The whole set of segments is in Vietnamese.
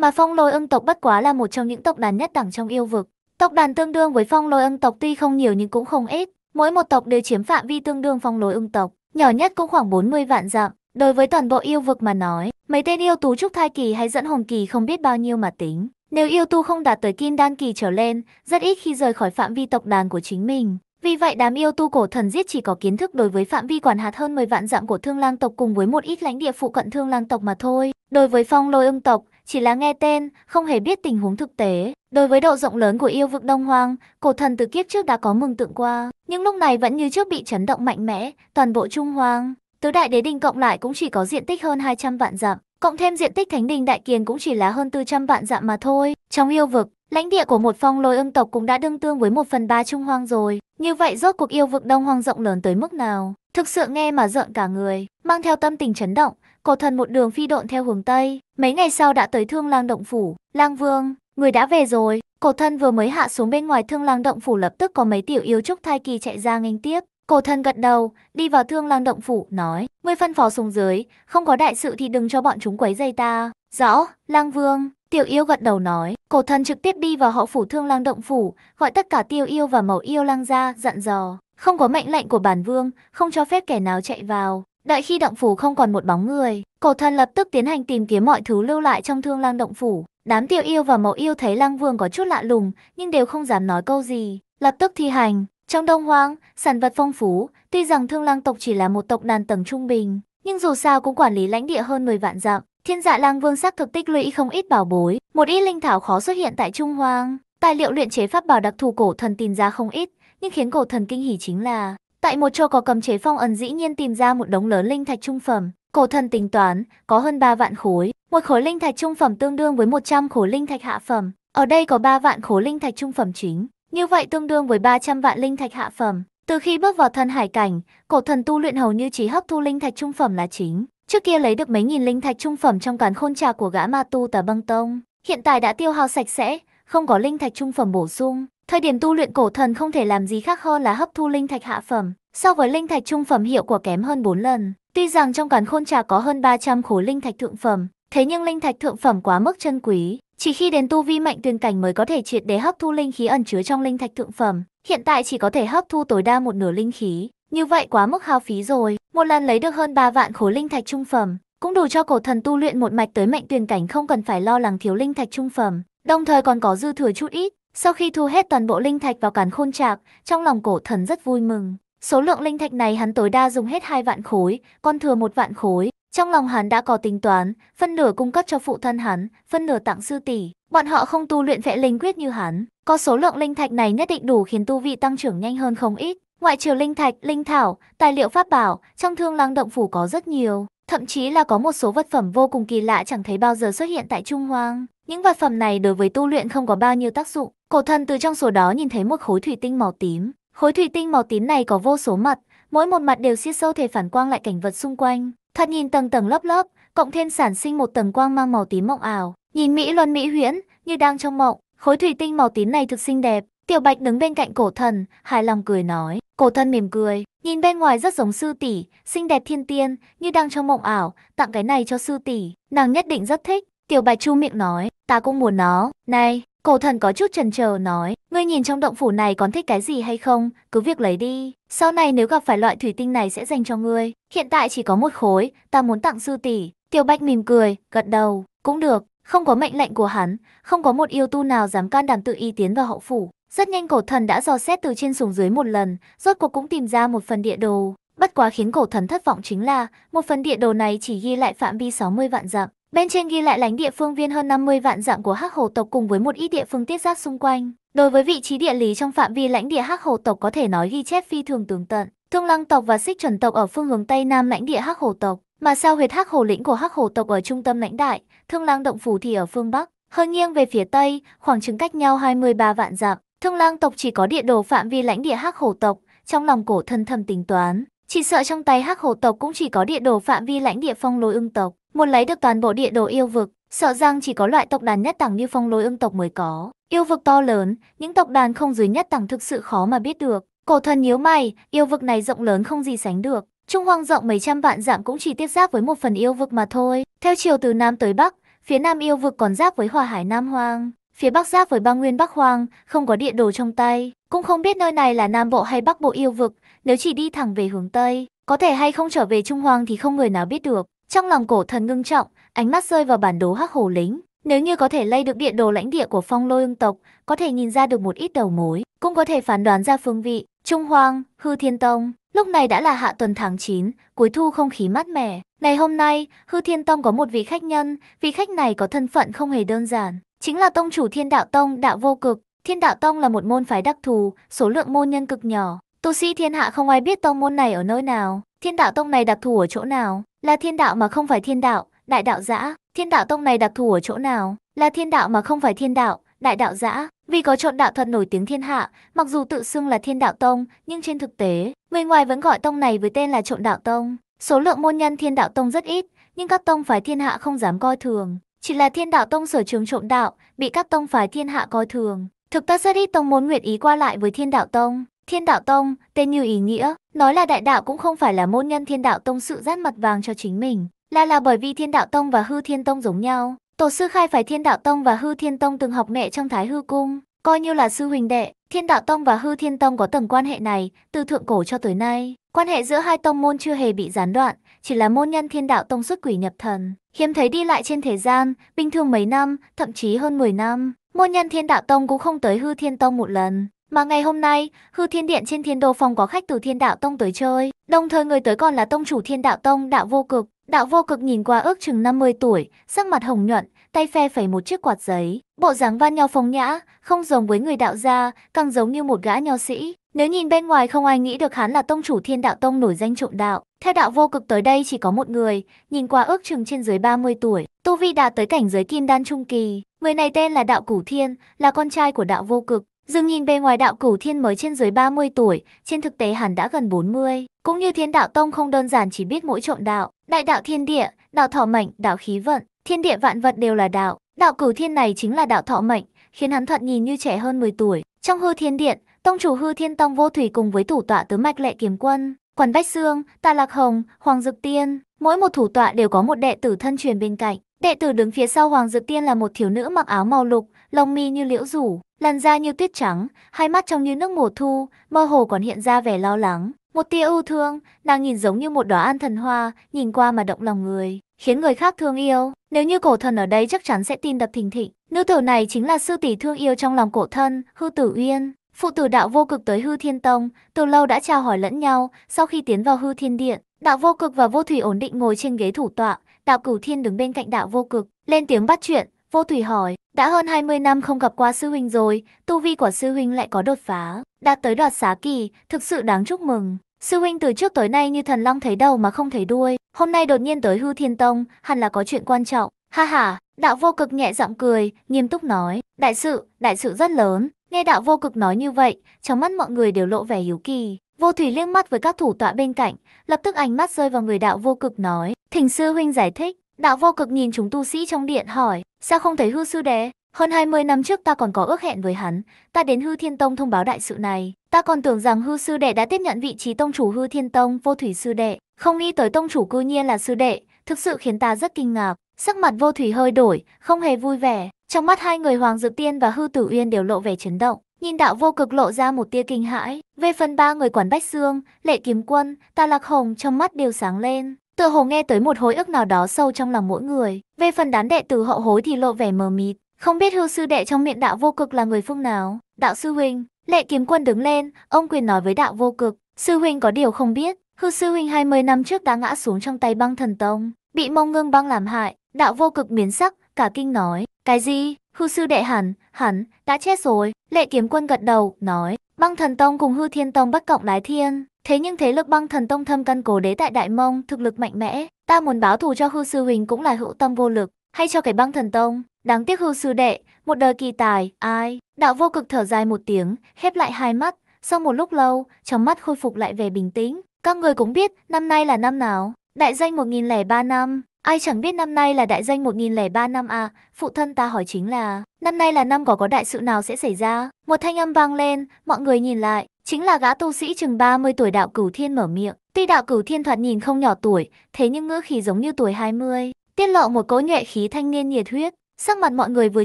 Mà phong lôi âm tộc bất quá là một trong những tộc đàn nhất đẳng trong yêu vực. Tộc đàn tương đương với phong lôi âm tộc tuy không nhiều nhưng cũng không ít, mỗi một tộc đều chiếm phạm vi tương đương phong lôi âm tộc, nhỏ nhất cũng khoảng 40 vạn dặm. Đối với toàn bộ yêu vực mà nói, mấy tên yêu tú trúc thai kỳ hay dẫn hồn kỳ không biết bao nhiêu mà tính. Nếu yêu tu không đạt tới kim đan kỳ trở lên, rất ít khi rời khỏi phạm vi tộc đàn của chính mình. Vì vậy đám yêu tu cổ thần giết chỉ có kiến thức đối với phạm vi quản hạt hơn 10 vạn dặm của thương lang tộc cùng với một ít lãnh địa phụ cận thương lang tộc mà thôi. Đối với phong lôi âm tộc, chỉ là nghe tên, không hề biết tình huống thực tế. Đối với độ rộng lớn của yêu vực Đông Hoang, cổ thần từ kiếp trước đã có mừng tượng qua, nhưng lúc này vẫn như trước bị chấn động mạnh mẽ, toàn bộ Trung Hoang. Tứ đại đế đình cộng lại cũng chỉ có diện tích hơn 200 vạn dặm, cộng thêm diện tích thánh đình đại kiền cũng chỉ là hơn 400 vạn dặm mà thôi. Trong yêu vực, lãnh địa của một phong lôi ưng tộc cũng đã đương tương với một phần ba Trung Hoang rồi. Như vậy rốt cuộc yêu vực Đông Hoang rộng lớn tới mức nào? Thực sự nghe mà rợn cả người, mang theo tâm tình chấn động, cổ thần một đường phi độn theo hướng Tây. Mấy ngày sau đã tới Thương Lang Động Phủ, Lang Vương, người đã về rồi. Cổ thần vừa mới hạ xuống bên ngoài Thương Lang Động Phủ lập tức có mấy tiểu yếu trúc thai kỳ chạy ra nghênh tiếp. Cổ thần gật đầu, đi vào Thương Lang Động Phủ, nói, ngươi phân phó xuống dưới, không có đại sự thì đừng cho bọn chúng quấy dây ta. Rõ, Lang Vương, Tiểu yêu gật đầu nói, cổ thần trực tiếp đi vào hậu phủ thương lang động phủ, gọi tất cả tiêu yêu và mẫu yêu lang ra, dặn dò. Không có mệnh lệnh của bản vương, không cho phép kẻ nào chạy vào. Đợi khi động phủ không còn một bóng người, cổ thần lập tức tiến hành tìm kiếm mọi thứ lưu lại trong thương lang động phủ. Đám tiểu yêu và mẫu yêu thấy lang vương có chút lạ lùng, nhưng đều không dám nói câu gì, lập tức thi hành. Trong đông hoang, sản vật phong phú, tuy rằng thương lang tộc chỉ là một tộc đàn tầng trung bình, nhưng dù sao cũng quản lý lãnh địa hơn 10 vạn dặm. Thiên dạ lang vương xác thực tích lũy không ít bảo bối, một ít linh thảo khó xuất hiện tại trung hoang. Tài liệu luyện chế pháp bảo đặc thù cổ thần tìm ra không ít, nhưng khiến cổ thần kinh hỉ chính là Tại một chỗ có cấm chế phong ấn dĩ nhiên tìm ra một đống lớn linh thạch trung phẩm. Cổ thần tính toán, có hơn 3 vạn khối, một khối linh thạch trung phẩm tương đương với 100 khối linh thạch hạ phẩm. Ở đây có 3 vạn khối linh thạch trung phẩm chính, như vậy tương đương với 300 vạn linh thạch hạ phẩm. Từ khi bước vào thần hải cảnh, cổ thần tu luyện hầu như chỉ hấp thu linh thạch trung phẩm là chính. Trước kia lấy được mấy nghìn linh thạch trung phẩm trong cán khôn trà của gã ma tu tà băng tông, hiện tại đã tiêu hao sạch sẽ, không có linh thạch trung phẩm bổ sung. Thời điểm tu luyện cổ thần không thể làm gì khác hơn là hấp thu linh thạch hạ phẩm, so với linh thạch trung phẩm hiệu quả kém hơn 4 lần. Tuy rằng trong càn khôn trà có hơn 300 khối linh thạch thượng phẩm, thế nhưng linh thạch thượng phẩm quá mức chân quý, chỉ khi đến tu vi mạnh tuyền cảnh mới có thể triệt để hấp thu linh khí ẩn chứa trong linh thạch thượng phẩm, hiện tại chỉ có thể hấp thu tối đa một nửa linh khí, như vậy quá mức hao phí rồi, một lần lấy được hơn 3 vạn khối linh thạch trung phẩm, cũng đủ cho cổ thần tu luyện một mạch tới mạnh tuyền cảnh không cần phải lo lắng thiếu linh thạch trung phẩm, đồng thời còn có dư thừa chút ít, sau khi thu hết toàn bộ linh thạch vào cản khôn trạc, trong lòng cổ thần rất vui mừng. Số lượng linh thạch này hắn tối đa dùng hết hai vạn khối, còn thừa một vạn khối. Trong lòng hắn đã có tính toán, phân nửa cung cấp cho phụ thân hắn, phân nửa tặng sư tỷ. Bọn họ không tu luyện vẽ linh quyết như hắn, có số lượng linh thạch này nhất định đủ khiến tu vị tăng trưởng nhanh hơn không ít. Ngoại trừ linh thạch, linh thảo, tài liệu pháp bảo, trong thương lang động phủ có rất nhiều, thậm chí là có một số vật phẩm vô cùng kỳ lạ chẳng thấy bao giờ xuất hiện tại Trung Hoang. Những vật phẩm này đối với tu luyện không có bao nhiêu tác dụng, Cổ thần từ trong sổ đó nhìn thấy một khối thủy tinh màu tím. Khối thủy tinh màu tím này có vô số mặt, mỗi một mặt đều xiết sâu thể phản quang lại cảnh vật xung quanh. Thật nhìn tầng tầng lớp lớp, cộng thêm sản sinh một tầng quang mang màu tím mộng ảo. Nhìn Mỹ Luân Mỹ huyễn, như đang trong mộng, khối thủy tinh màu tím này thực xinh đẹp. Tiểu Bạch đứng bên cạnh cổ thần, hài lòng cười nói. Cổ thần mỉm cười, nhìn bên ngoài rất giống sư tỷ, xinh đẹp thiên tiên, như đang trong mộng ảo, tặng cái này cho sư tỷ, nàng nhất định rất thích. Tiểu Bạch chu miệng nói, ta cũng muốn nó, này, Cổ thần có chút chần chờ nói, ngươi nhìn trong động phủ này còn thích cái gì hay không, cứ việc lấy đi. Sau này nếu gặp phải loại thủy tinh này sẽ dành cho ngươi. Hiện tại chỉ có một khối, ta muốn tặng sư tỷ. Tiểu Bạch mỉm cười, gật đầu, cũng được. Không có mệnh lệnh của hắn, không có một yêu tu nào dám can đảm tự ý tiến vào hậu phủ. Rất nhanh cổ thần đã dò xét từ trên xuống dưới một lần, rốt cuộc cũng tìm ra một phần địa đồ. Bất quá khiến cổ thần thất vọng chính là, một phần địa đồ này chỉ ghi lại phạm vi 60 vạn dặm. Bên trên ghi lại lãnh địa phương viên hơn 50 vạn dặm của hắc hổ tộc cùng với một ít địa phương tiết giáp xung quanh. Đối với vị trí địa lý trong phạm vi lãnh địa hắc hổ tộc có thể nói ghi chép phi thường tường tận. Thương lăng tộc và xích chuẩn tộc ở phương hướng tây nam lãnh địa hắc hổ tộc, mà sao huyệt hắc hổ lĩnh của hắc hổ tộc ở trung tâm lãnh đại, thương lăng động phủ thì ở phương bắc, hơi nghiêng về phía tây, khoảng chừng cách nhau 23 vạn dặm. Thương lang tộc chỉ có địa đồ phạm vi lãnh địa hắc hổ tộc, trong lòng cổ thân thầm tính toán, chỉ sợ trong tay hắc hồ tộc cũng chỉ có địa đồ phạm vi lãnh địa phong lối ưng tộc. Muốn lấy được toàn bộ địa đồ yêu vực, sợ rằng chỉ có loại tộc đàn nhất tàng như phong lối ưng tộc mới có. Yêu vực to lớn, những tộc đàn không dưới nhất tàng thực sự khó mà biết được. Cổ thần nhíu mày, yêu vực này rộng lớn không gì sánh được. Trung hoang rộng mấy trăm vạn dặm cũng chỉ tiếp giáp với một phần yêu vực mà thôi. Theo chiều từ Nam tới Bắc, phía Nam yêu vực còn giáp với hòa hải Nam Hoang. Phía Bắc giáp với ba nguyên Bắc Hoang, không có địa đồ trong tay. Cũng không biết nơi này là Nam Bộ hay Bắc Bộ yêu vực, nếu chỉ đi thẳng về hướng Tây, có thể hay không trở về Trung Hoàng thì không người nào biết được. Trong lòng cổ thần ngưng trọng, ánh mắt rơi vào bản đồ hắc hồ lính. Nếu như có thể lây được địa đồ lãnh địa của phong lôi ưng tộc, có thể nhìn ra được một ít đầu mối, cũng có thể phán đoán ra phương vị. Trung Hoàng, Hư Thiên Tông, lúc này đã là hạ tuần tháng 9, cuối thu không khí mát mẻ. Ngày hôm nay, Hư Thiên Tông có một vị khách nhân, vị khách này có thân phận không hề đơn giản. Chính là tông chủ Thiên Đạo Tông, Đạo Vô Cực. Thiên Đạo Tông là một môn phái đặc thù, số lượng môn nhân cực nhỏ, Tu sĩ thiên hạ không ai biết tông môn này ở nơi nào, thiên đạo tông này đặc thù ở chỗ nào, là thiên đạo mà không phải thiên đạo, đại đạo giã, thiên đạo tông này đặc thù ở chỗ nào, là thiên đạo mà không phải thiên đạo, đại đạo giã. Vì có trộn đạo thuật nổi tiếng thiên hạ, mặc dù tự xưng là thiên đạo tông, nhưng trên thực tế, người ngoài vẫn gọi tông này với tên là trộn đạo tông. Số lượng môn nhân thiên đạo tông rất ít, nhưng các tông phái thiên hạ không dám coi thường. Chỉ là thiên đạo tông sở trường trộm đạo, bị các tông phái thiên hạ coi thường. Thực ta rất ít tông môn nguyện ý qua lại với thiên đạo tông, Thiên Đạo Tông, tên như ý nghĩa, nói là đại đạo cũng không phải là môn nhân Thiên Đạo Tông sự rát mặt vàng cho chính mình, là là bởi vì Thiên Đạo Tông và Hư Thiên Tông giống nhau. Tổ sư khai phải Thiên Đạo Tông và Hư Thiên Tông từng học mẹ trong Thái Hư Cung, coi như là sư huynh đệ. Thiên Đạo Tông và Hư Thiên Tông có tầng quan hệ này, từ thượng cổ cho tới nay, quan hệ giữa hai tông môn chưa hề bị gián đoạn, chỉ là môn nhân Thiên Đạo Tông xuất quỷ nhập thần, hiếm thấy đi lại trên thế gian, bình thường mấy năm, thậm chí hơn 10 năm. Môn nhân Thiên Đạo Tông cũng không tới Hư Thiên Tông một lần, mà ngày hôm nay, hư thiên điện trên thiên đồ phòng có khách từ thiên đạo tông tới chơi, đồng thời người tới còn là tông chủ thiên đạo tông đạo vô cực. Đạo vô cực nhìn qua ước chừng 50 tuổi, sắc mặt hồng nhuận, tay phe phẩy một chiếc quạt giấy, bộ dáng van nho phong nhã, không giống với người đạo gia, càng giống như một gã nho sĩ. Nếu nhìn bên ngoài không ai nghĩ được hắn là tông chủ thiên đạo tông nổi danh trộm đạo. Theo đạo vô cực tới đây chỉ có một người, nhìn qua ước chừng trên dưới 30 tuổi, tu vi đạt tới cảnh giới kim đan trung kỳ. Người này tên là đạo cửu thiên, là con trai của đạo vô cực. Dương nhìn bề ngoài đạo cửu thiên mới trên dưới 30 tuổi, trên thực tế hẳn đã gần 40. Cũng như thiên đạo tông không đơn giản chỉ biết mỗi trộm đạo, đại đạo thiên địa, đạo thọ mệnh, đạo khí vận, thiên địa vạn vật đều là đạo. Đạo cửu thiên này chính là đạo thọ mệnh, khiến hắn thuận nhìn như trẻ hơn 10 tuổi. Trong hư thiên điện, tông chủ hư thiên tông vô thủy cùng với thủ tọa tứ mạch lệ kiếm quân, quần bách xương, tà lạc hồng, hoàng dực tiên, mỗi một thủ tọa đều có một đệ tử thân truyền bên cạnh. Đệ tử đứng phía sau Hoàng Dược Tiên là một thiếu nữ mặc áo màu lục, lông mi như liễu rủ, làn da như tuyết trắng, hai mắt trong như nước mùa thu, mơ hồ còn hiện ra vẻ lo lắng. Một tia ưu thương, nàng nhìn giống như một đóa an thần hoa, nhìn qua mà động lòng người, khiến người khác thương yêu. Nếu như cổ thần ở đây chắc chắn sẽ tin đập thình thịch. Nữ tử này chính là sư tỷ thương yêu trong lòng cổ thân, hư tử uyên. Phụ tử đạo vô cực tới hư thiên tông, từ lâu đã chào hỏi lẫn nhau, sau khi tiến vào hư thiên điện, đạo vô cực và vô thủy ổn định ngồi trên ghế thủ tọa, đạo cửu thiên đứng bên cạnh đạo vô cực, lên tiếng bắt chuyện, Vô Thủy hỏi, đã hơn 20 năm không gặp qua sư huynh rồi, tu vi của sư huynh lại có đột phá, đạt tới đoạt xá kỳ, thực sự đáng chúc mừng. Sư huynh từ trước tới nay như thần long thấy đầu mà không thấy đuôi, hôm nay đột nhiên tới hư thiên tông, hẳn là có chuyện quan trọng. Ha ha, đạo vô cực nhẹ giọng cười, nghiêm túc nói, đại sự, đại sự rất lớn. Nghe đạo vô cực nói như vậy, trong mắt mọi người đều lộ vẻ hiếu kỳ. Vô thủy liếc mắt với các thủ tọa bên cạnh, lập tức ánh mắt rơi vào người đạo vô cực nói, thỉnh sư huynh giải thích. Đạo vô cực nhìn chúng tu sĩ trong điện hỏi, sao không thấy hư sư đế? Hơn 20 năm trước ta còn có ước hẹn với hắn, ta đến hư thiên tông thông báo đại sự này. Ta còn tưởng rằng hư sư đệ đã tiếp nhận vị trí tông chủ hư thiên tông vô thủy sư đệ. Không nghĩ tới tông chủ cư nhiên là sư đệ, thực sự khiến ta rất kinh ngạc. Sắc mặt vô thủy hơi đổi, không hề vui vẻ. Trong mắt hai người Hoàng Dự Tiên và Hư Tử Uyên đều lộ vẻ chấn động. Nhìn đạo vô cực lộ ra một tia kinh hãi. Về phần ba người quản Bách Dương, Lệ Kiếm Quân, ta Lạc Hồng trong mắt đều sáng lên tựa hồ nghe tới một hối ức nào đó sâu trong lòng mỗi người. Về phần đán đệ tử hậu hối thì lộ vẻ mờ mịt, không biết hư sư đệ trong miệng đạo vô cực là người phương nào. Đạo sư huynh, lệ kiếm quân đứng lên, ông quyền nói với đạo vô cực, sư huynh có điều không biết, hư sư huynh 20 năm trước đã ngã xuống trong tay băng thần tông, bị mông ngưng băng làm hại, đạo vô cực biến sắc, cả kinh nói, cái gì, hư sư đệ hẳn, hẳn, đã chết rồi, lệ kiếm quân gật đầu, nói, Băng Thần Tông cùng Hư Thiên Tông bắt cộng lái thiên, thế nhưng thế lực Băng Thần Tông thâm căn cố đế tại Đại Mông, thực lực mạnh mẽ, ta muốn báo thù cho Hư sư huỳnh cũng là hữu tâm vô lực, hay cho cái Băng Thần Tông, đáng tiếc Hư sư đệ, một đời kỳ tài, ai. Đạo vô cực thở dài một tiếng, khép lại hai mắt, sau một lúc lâu, trong mắt khôi phục lại về bình tĩnh. Các người cũng biết, năm nay là năm nào, đại danh 1003 năm, Ai chẳng biết năm nay là đại danh 1003 năm à, phụ thân ta hỏi chính là, năm nay là năm có có đại sự nào sẽ xảy ra? Một thanh âm vang lên, mọi người nhìn lại, chính là gã tu sĩ chừng 30 tuổi đạo cửu thiên mở miệng. Tuy đạo cửu thiên thoạt nhìn không nhỏ tuổi, thế nhưng ngữ khí giống như tuổi 20, tiết lộ một cỗ nhuệ khí thanh niên nhiệt huyết. Sắc mặt mọi người vừa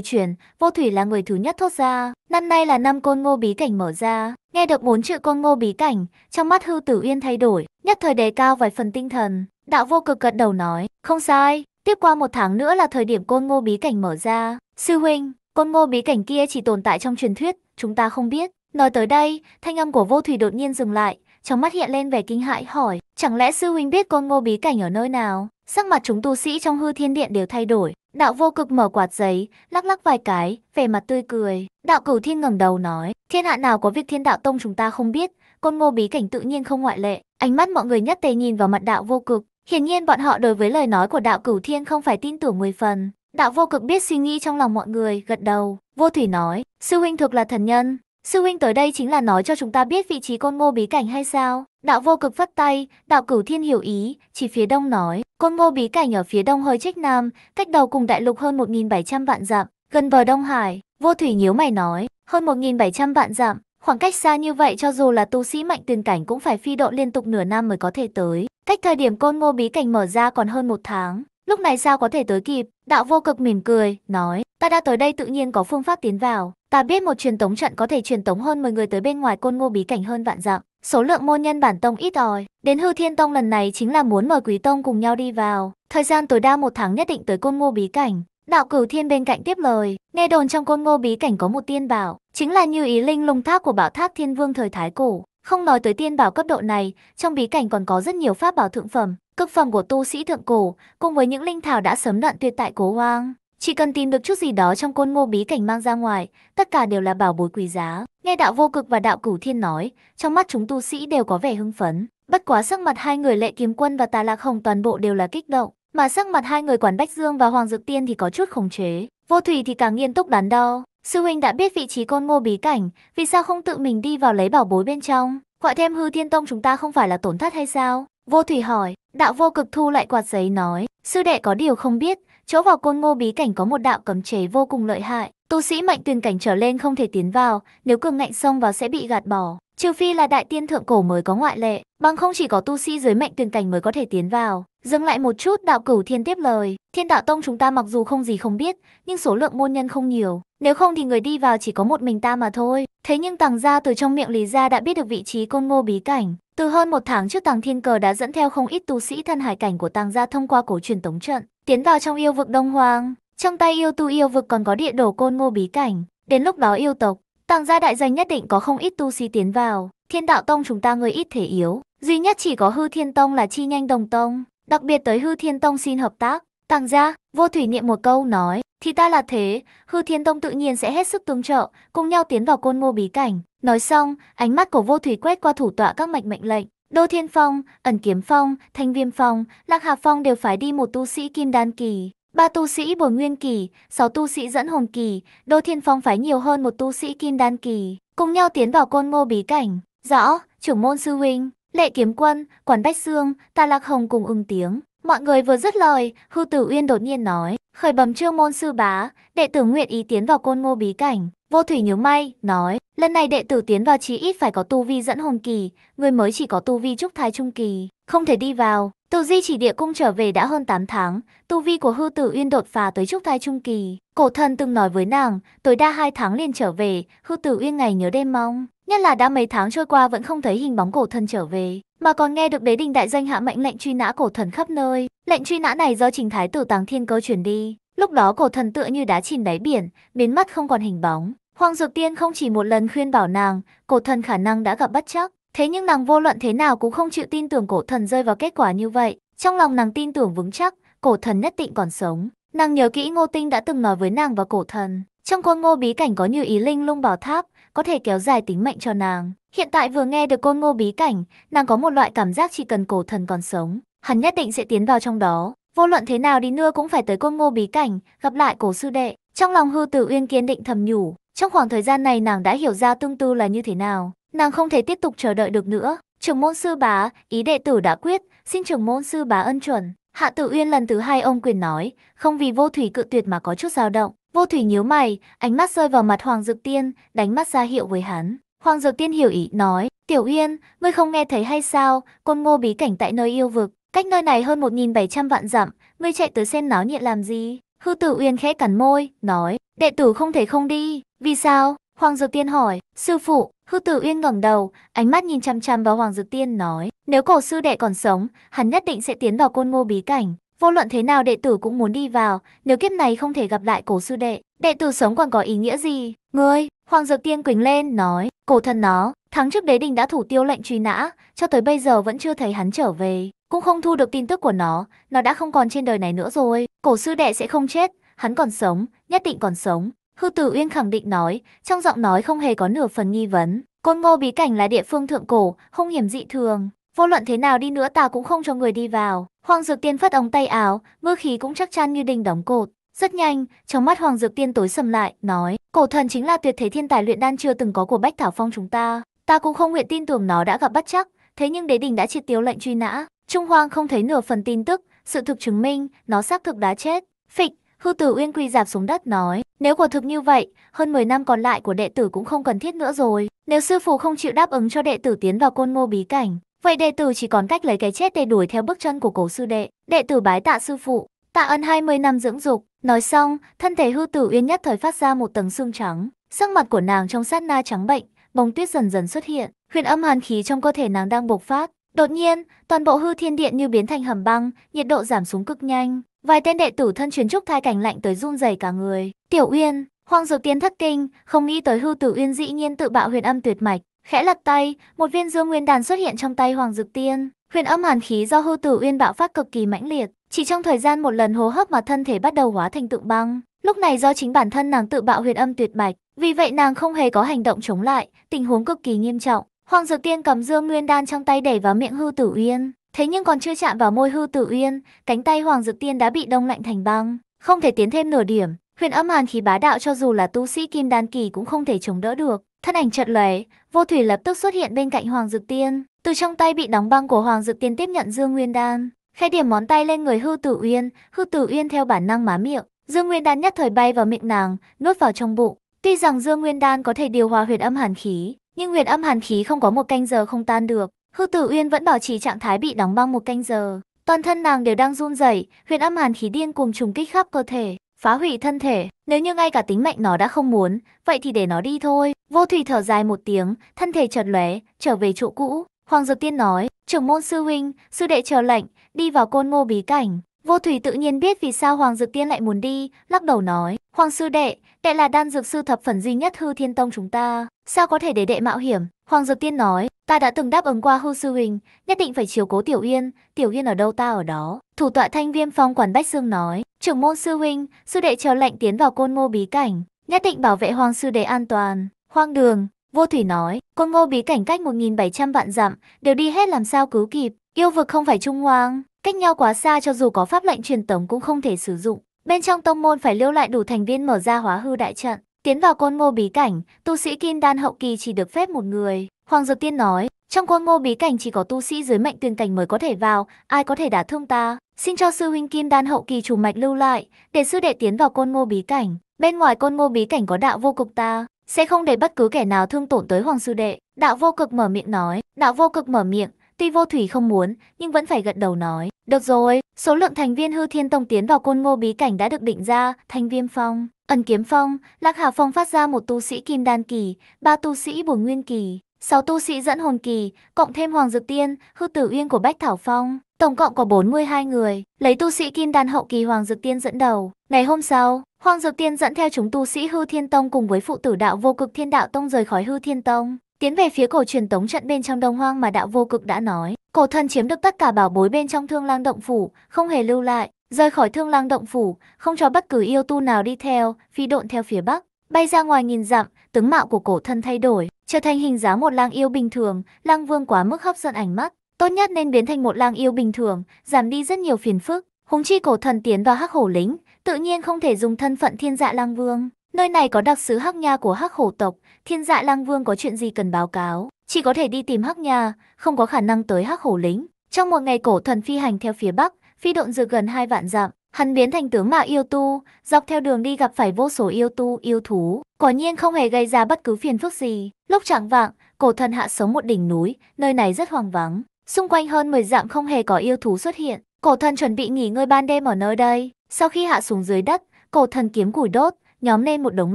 chuyển, vô thủy là người thứ nhất thốt ra, năm nay là năm côn ngô bí cảnh mở ra. Nghe được bốn chữ côn ngô bí cảnh, trong mắt hư tử uyên thay đổi, nhất thời đề cao vài phần tinh thần. Đạo vô cực gật đầu nói, không sai, tiếp qua một tháng nữa là thời điểm côn ngô bí cảnh mở ra. Sư huynh, côn ngô bí cảnh kia chỉ tồn tại trong truyền thuyết, chúng ta không biết. Nói tới đây, thanh âm của vô thủy đột nhiên dừng lại, trong mắt hiện lên vẻ kinh hãi hỏi, chẳng lẽ sư huynh biết côn ngô bí cảnh ở nơi nào? Sắc mặt chúng tu sĩ trong hư thiên điện đều thay đổi, đạo vô cực mở quạt giấy, lắc lắc vài cái, vẻ mặt tươi cười. Đạo cửu thiên ngẩng đầu nói, thiên hạ nào có việc thiên đạo tông chúng ta không biết, côn ngô bí cảnh tự nhiên không ngoại lệ. Ánh mắt mọi người nhất tề nhìn vào mặt đạo vô cực, Hiển nhiên bọn họ đối với lời nói của đạo cửu thiên không phải tin tưởng mười phần. Đạo vô cực biết suy nghĩ trong lòng mọi người, gật đầu. Vô thủy nói, sư huynh thực là thần nhân. Sư huynh tới đây chính là nói cho chúng ta biết vị trí côn ngô bí cảnh hay sao? Đạo vô cực phất tay, đạo cửu thiên hiểu ý, chỉ phía đông nói. Côn ngô bí cảnh ở phía đông hơi trách nam, cách đầu cùng đại lục hơn 1.700 vạn dặm, gần bờ Đông Hải. Vô thủy nhíu mày nói, hơn 1.700 vạn dặm, khoảng cách xa như vậy cho dù là tu sĩ mạnh tiền cảnh cũng phải phi độ liên tục nửa năm mới có thể tới. Cách thời điểm côn ngô bí cảnh mở ra còn hơn một tháng, lúc này sao có thể tới kịp, đạo vô cực mỉm cười, nói, ta đã tới đây tự nhiên có phương pháp tiến vào, ta biết một truyền tống trận có thể truyền tống hơn 10 người tới bên ngoài côn ngô bí cảnh hơn vạn dặm, số lượng môn nhân bản tông ít ỏi, đến hư thiên tông lần này chính là muốn mời quý tông cùng nhau đi vào, thời gian tối đa một tháng nhất định tới côn ngô bí cảnh. Đạo cửu thiên bên cạnh tiếp lời, nghe đồn trong côn ngô bí cảnh có một tiên bảo, chính là như ý linh lung thác của bảo thác thiên vương thời thái cổ, không nói tới tiên bảo cấp độ này, trong bí cảnh còn có rất nhiều pháp bảo thượng phẩm, cực phẩm của tu sĩ thượng cổ, cùng với những linh thảo đã sớm đoạn tuyệt tại cố hoang. Chỉ cần tìm được chút gì đó trong côn ngô bí cảnh mang ra ngoài, tất cả đều là bảo bối quý giá. Nghe đạo vô cực và đạo cửu thiên nói, trong mắt chúng tu sĩ đều có vẻ hưng phấn. Bất quá sắc mặt hai người lệ kiếm quân và tà lạc hồng toàn bộ đều là kích động, mà sắc mặt hai người quản bách dương và hoàng dược tiên thì có chút khống chế. Vô thủy thì càng nghiêm túc đắn đo, Sư huynh đã biết vị trí côn ngô bí cảnh, vì sao không tự mình đi vào lấy bảo bối bên trong? Gọi thêm hư thiên tông chúng ta không phải là tổn thất hay sao? Vô thủy hỏi, đạo vô cực thu lại quạt giấy nói, sư đệ có điều không biết, chỗ vào côn ngô bí cảnh có một đạo cấm chế vô cùng lợi hại. Tu sĩ mạnh tuyên cảnh trở lên không thể tiến vào, nếu cường ngạnh xông vào sẽ bị gạt bỏ. Trừ phi là đại tiên thượng cổ mới có ngoại lệ, bằng không chỉ có tu sĩ dưới mệnh tuyển cảnh mới có thể tiến vào. Dừng lại một chút, đạo cửu thiên tiếp lời, thiên đạo tông chúng ta mặc dù không gì không biết, nhưng số lượng môn nhân không nhiều, nếu không thì người đi vào chỉ có một mình ta mà thôi. Thế nhưng tàng gia từ trong miệng lý gia đã biết được vị trí côn ngô bí cảnh. Từ hơn một tháng trước tàng thiên cờ đã dẫn theo không ít tu sĩ thân hải cảnh của tàng gia thông qua cổ truyền tống trận, tiến vào trong yêu vực Đông Hoàng. Trong tay yêu tu yêu vực còn có địa đồ côn ngô bí cảnh, đến lúc đó yêu tộc Tàng gia đại danh nhất định có không ít tu sĩ tiến vào, thiên đạo tông chúng ta người ít thể yếu, duy nhất chỉ có hư thiên tông là chi nhanh đồng tông, đặc biệt tới hư thiên tông xin hợp tác. Tàng gia, vô thủy niệm một câu nói, thì ta là thế, hư thiên tông tự nhiên sẽ hết sức tương trợ, cùng nhau tiến vào côn ngô bí cảnh. Nói xong, ánh mắt của vô thủy quét qua thủ tọa các mạch mệnh lệnh. Đô Thiên Phong, Ẩn Kiếm Phong, Thanh Viêm Phong, Lạc Hà Phong đều phải đi một tu sĩ kim đan kỳ ba tu sĩ bồi nguyên kỳ, sáu tu sĩ dẫn hồn kỳ, Đô Thiên Phong phái nhiều hơn một tu sĩ kim đan kỳ, cùng nhau tiến vào côn ngô bí cảnh. Rõ, trưởng môn sư huynh, lệ kiếm quân, quản bách xương, ta lạc hồng cùng ưng tiếng. Mọi người vừa dứt lời, hư tử uyên đột nhiên nói, khởi bẩm trương môn sư bá, đệ tử nguyện ý tiến vào côn ngô bí cảnh. Vô Thủy nhớ may, nói, lần này đệ tử tiến vào chí ít phải có tu vi dẫn hồn kỳ, người mới chỉ có tu vi trúc thái trung kỳ, không thể đi vào. Từ di chỉ địa cung trở về đã hơn 8 tháng, tu vi của hư tử uyên đột phá tới trúc thái trung kỳ. Cổ thần từng nói với nàng, tối đa 2 tháng liền trở về, hư tử uyên ngày nhớ đêm mong. Nhất là đã mấy tháng trôi qua vẫn không thấy hình bóng cổ thần trở về, mà còn nghe được đế đình đại danh hạ mệnh lệnh truy nã cổ thần khắp nơi. Lệnh truy nã này do trình thái tử tàng thiên cơ chuyển đi, Lúc đó cổ thần tựa như đá chìm đáy biển, biến mất không còn hình bóng. Hoàng Dược Tiên không chỉ một lần khuyên bảo nàng, cổ thần khả năng đã gặp bất chắc. Thế nhưng nàng vô luận thế nào cũng không chịu tin tưởng cổ thần rơi vào kết quả như vậy. Trong lòng nàng tin tưởng vững chắc, cổ thần nhất định còn sống. Nàng nhớ kỹ Ngô Tinh đã từng nói với nàng và cổ thần. Trong côn ngô bí cảnh có như ý linh lung bảo tháp, có thể kéo dài tính mệnh cho nàng. Hiện tại vừa nghe được côn ngô bí cảnh, nàng có một loại cảm giác chỉ cần cổ thần còn sống, hắn nhất định sẽ tiến vào trong đó vô luận thế nào đi nữa cũng phải tới côn ngô bí cảnh, gặp lại cổ sư đệ. Trong lòng hư tử uyên kiên định thầm nhủ, trong khoảng thời gian này nàng đã hiểu ra tương tư là như thế nào, nàng không thể tiếp tục chờ đợi được nữa. Trưởng môn sư bá, ý đệ tử đã quyết, xin trưởng môn sư bá ân chuẩn. Hạ tử uyên lần thứ hai ông quyền nói, không vì vô thủy cự tuyệt mà có chút dao động. Vô thủy nhíu mày, ánh mắt rơi vào mặt Hoàng Dược Tiên, đánh mắt ra hiệu với hắn. Hoàng Dược Tiên hiểu ý, nói, Tiểu Uyên, ngươi không nghe thấy hay sao, côn ngô bí cảnh tại nơi yêu vực, Cách nơi này hơn 1.700 vạn dặm, ngươi chạy tới xem náo nhiệt làm gì? Hư tử uyên khẽ cắn môi, nói, đệ tử không thể không đi. Vì sao? Hoàng Dược Tiên hỏi, sư phụ, hư tử uyên ngẩng đầu, ánh mắt nhìn chăm chăm vào Hoàng Dược Tiên nói, nếu cổ sư đệ còn sống, hắn nhất định sẽ tiến vào côn ngô bí cảnh. Vô luận thế nào đệ tử cũng muốn đi vào, nếu kiếp này không thể gặp lại cổ sư đệ, đệ tử sống còn có ý nghĩa gì? Ngươi, Hoàng Dược Tiên quỳnh lên, nói, cổ thần nó, tháng trước đế đình đã thủ tiêu lệnh truy nã, cho tới bây giờ vẫn chưa thấy hắn trở về. Cũng không thu được tin tức của nó, nó đã không còn trên đời này nữa rồi. Cổ sư đệ sẽ không chết, hắn còn sống, nhất định còn sống. Hư Tử Uyên khẳng định nói, trong giọng nói không hề có nửa phần nghi vấn. Côn Ngô bí cảnh là địa phương thượng cổ, hung hiểm dị thường. Vô luận thế nào đi nữa ta cũng không cho người đi vào. Hoàng Dược Tiên phất ống tay áo, mưa khí cũng chắc chắn như đình đóng cột. Rất nhanh, trong mắt Hoàng Dược Tiên tối sầm lại, nói, cổ thần chính là tuyệt thế thiên tài luyện đan chưa từng có của Bách Thảo Phong chúng ta. Ta cũng không nguyện tin tưởng nó đã gặp bất chắc, thế nhưng đế đình đã triệt tiêu lệnh truy nã. Trung Hoang không thấy nửa phần tin tức, sự thực chứng minh nó xác thực đã chết. Phịch, hư tử uyên quy dạp xuống đất nói, nếu quả thực như vậy, hơn 10 năm còn lại của đệ tử cũng không cần thiết nữa rồi. Nếu sư phụ không chịu đáp ứng cho đệ tử tiến vào côn ngô bí cảnh, vậy đệ tử chỉ còn cách lấy cái chết để đuổi theo bước chân của cổ sư đệ. Đệ tử bái tạ sư phụ, tạ ân 20 năm dưỡng dục. Nói xong, thân thể hư tử uyên nhất thời phát ra một tầng xương trắng, sắc mặt của nàng trong sát na trắng bệnh, bông tuyết dần dần xuất hiện, huyền âm hàn khí trong cơ thể nàng đang bộc phát, Đột nhiên, toàn bộ hư thiên điện như biến thành hầm băng, nhiệt độ giảm xuống cực nhanh. Vài tên đệ tử thân truyền trúc thai cảnh lạnh tới run rẩy cả người. Tiểu Uyên, Hoàng Dược Tiên thất kinh, không nghĩ tới hư tử Uyên dĩ nhiên tự bạo huyền âm tuyệt mạch. Khẽ lật tay, một viên dương nguyên đàn xuất hiện trong tay Hoàng Dược Tiên. Huyền âm hàn khí do hư tử Uyên bạo phát cực kỳ mãnh liệt, chỉ trong thời gian một lần hô hấp mà thân thể bắt đầu hóa thành tượng băng. Lúc này do chính bản thân nàng tự bạo huyền âm tuyệt mạch, vì vậy nàng không hề có hành động chống lại, tình huống cực kỳ nghiêm trọng. Hoàng Dược Tiên cầm dương nguyên đan trong tay đẩy vào miệng Hư Tử Uyên. Thế nhưng còn chưa chạm vào môi Hư Tử Uyên, cánh tay Hoàng Dược Tiên đã bị đông lạnh thành băng, không thể tiến thêm nửa điểm. Huyền âm hàn khí bá đạo cho dù là tu sĩ kim đan kỳ cũng không thể chống đỡ được. Thân ảnh chợt lóe, Vô Thủy lập tức xuất hiện bên cạnh Hoàng Dược Tiên. Từ trong tay bị đóng băng của Hoàng Dược Tiên tiếp nhận Dương Nguyên Đan, khẽ điểm món tay lên người Hư Tử Uyên, Hư Tử Uyên theo bản năng má miệng, Dương Nguyên Đan nhất thời bay vào miệng nàng, nuốt vào trong bụng. Tuy rằng Dương Nguyên Đan có thể điều hòa huyệt âm hàn khí, nhưng Nguyệt Âm Hàn khí không có một canh giờ không tan được, Hư Tử Uyên vẫn bảo trì trạng thái bị đóng băng một canh giờ. Toàn thân nàng đều đang run rẩy, Huyền Âm Hàn khí điên cuồng trùng kích khắp cơ thể, phá hủy thân thể, nếu như ngay cả tính mệnh nó đã không muốn, vậy thì để nó đi thôi. Vô Thủy thở dài một tiếng, thân thể chợt lóe, trở về chỗ cũ. Hoàng Dược Tiên nói, trưởng môn sư huynh, sư đệ chờ lệnh, đi vào côn ngô bí cảnh. Vô Thủy tự nhiên biết vì sao Hoàng Dược Tiên lại muốn đi, lắc đầu nói, Hoàng sư đệ, đệ là đan dược sư thập phần duy nhất hư thiên tông chúng ta. Sao có thể để đệ mạo hiểm? Hoàng Dược Tiên nói, ta đã từng đáp ứng qua Hư Sư Huỳnh, nhất định phải chiều cố Tiểu Yên, Tiểu Yên ở đâu ta ở đó. Thủ tọa thanh viêm phong quản Bách xương nói, trưởng môn Sư Huỳnh, sư đệ chờ lệnh tiến vào côn ngô bí cảnh, nhất định bảo vệ Hoàng Sư Đệ an toàn. Hoang đường, Vô Thủy nói, côn ngô bí cảnh cách 1.700 vạn dặm, đều đi hết làm sao cứu kịp, yêu vực không phải trung hoang, cách nhau quá xa cho dù có pháp lệnh truyền tổng cũng không thể sử dụng. Bên trong tông môn phải lưu lại đủ thành viên mở ra hóa hư đại trận. Tiến vào côn ngô bí cảnh, tu sĩ kim đan hậu kỳ chỉ được phép một người. Hoàng Dược Tiên nói, trong côn ngô bí cảnh chỉ có tu sĩ dưới mệnh tuyên cảnh mới có thể vào, ai có thể đả thương ta. Xin cho sư huynh kim đan hậu kỳ chủ mạch lưu lại, để sư đệ tiến vào côn ngô bí cảnh. Bên ngoài côn ngô bí cảnh có đạo vô cực ta, sẽ không để bất cứ kẻ nào thương tổn tới hoàng sư đệ. Đạo vô cực mở miệng nói, đạo vô cực mở miệng, Tuy vô thủy không muốn, nhưng vẫn phải gật đầu nói. Được rồi, số lượng thành viên hư thiên tông tiến vào côn ngô bí cảnh đã được định ra, Thành viêm phong. Ẩn kiếm phong, Lạc Hà Phong phát ra một tu sĩ kim đan kỳ, ba tu sĩ bổn nguyên kỳ, sáu tu sĩ dẫn hồn kỳ, cộng thêm Hoàng Dược Tiên, hư tử uyên của Bách Thảo Phong. Tổng cộng có 42 người, lấy tu sĩ kim đan hậu kỳ Hoàng Dược Tiên dẫn đầu. Ngày hôm sau, Hoàng Dược Tiên dẫn theo chúng tu sĩ hư thiên tông cùng với phụ tử đạo vô cực thiên đạo tông rời khỏi hư thiên tông. Tiến về phía cổ truyền tống trận bên trong đông hoang mà đạo vô cực đã nói, cổ thần chiếm được tất cả bảo bối bên trong thương lang động phủ, không hề lưu lại, rời khỏi thương lang động phủ, không cho bất cứ yêu tu nào đi theo, phi độn theo phía bắc, bay ra ngoài nghìn dặm, tướng mạo của cổ thân thay đổi, trở thành hình dáng một lang yêu bình thường, lang vương quá mức hấp dẫn ánh mắt, tốt nhất nên biến thành một lang yêu bình thường, giảm đi rất nhiều phiền phức. Hùng chi cổ thần tiến vào hắc hổ lính, tự nhiên không thể dùng thân phận thiên dạ lang vương, Nơi này có đặc sứ Hắc Nha của Hắc Hổ tộc, Thiên Dạ Lang Vương có chuyện gì cần báo cáo, chỉ có thể đi tìm Hắc Nha, không có khả năng tới Hắc Hổ lính. Trong một ngày cổ thần phi hành theo phía bắc, phi độn dược gần hai vạn dặm, hắn biến thành tướng mạo yêu tu, dọc theo đường đi gặp phải vô số yêu tu, yêu thú, quả nhiên không hề gây ra bất cứ phiền phức gì. Lúc chẳng vạng, cổ thần hạ sống một đỉnh núi, nơi này rất hoang vắng, xung quanh hơn 10 dặm không hề có yêu thú xuất hiện. Cổ thần chuẩn bị nghỉ ngơi ban đêm ở nơi đây, sau khi hạ xuống dưới đất, cổ thần kiếm củi đốt, nhóm lên một đống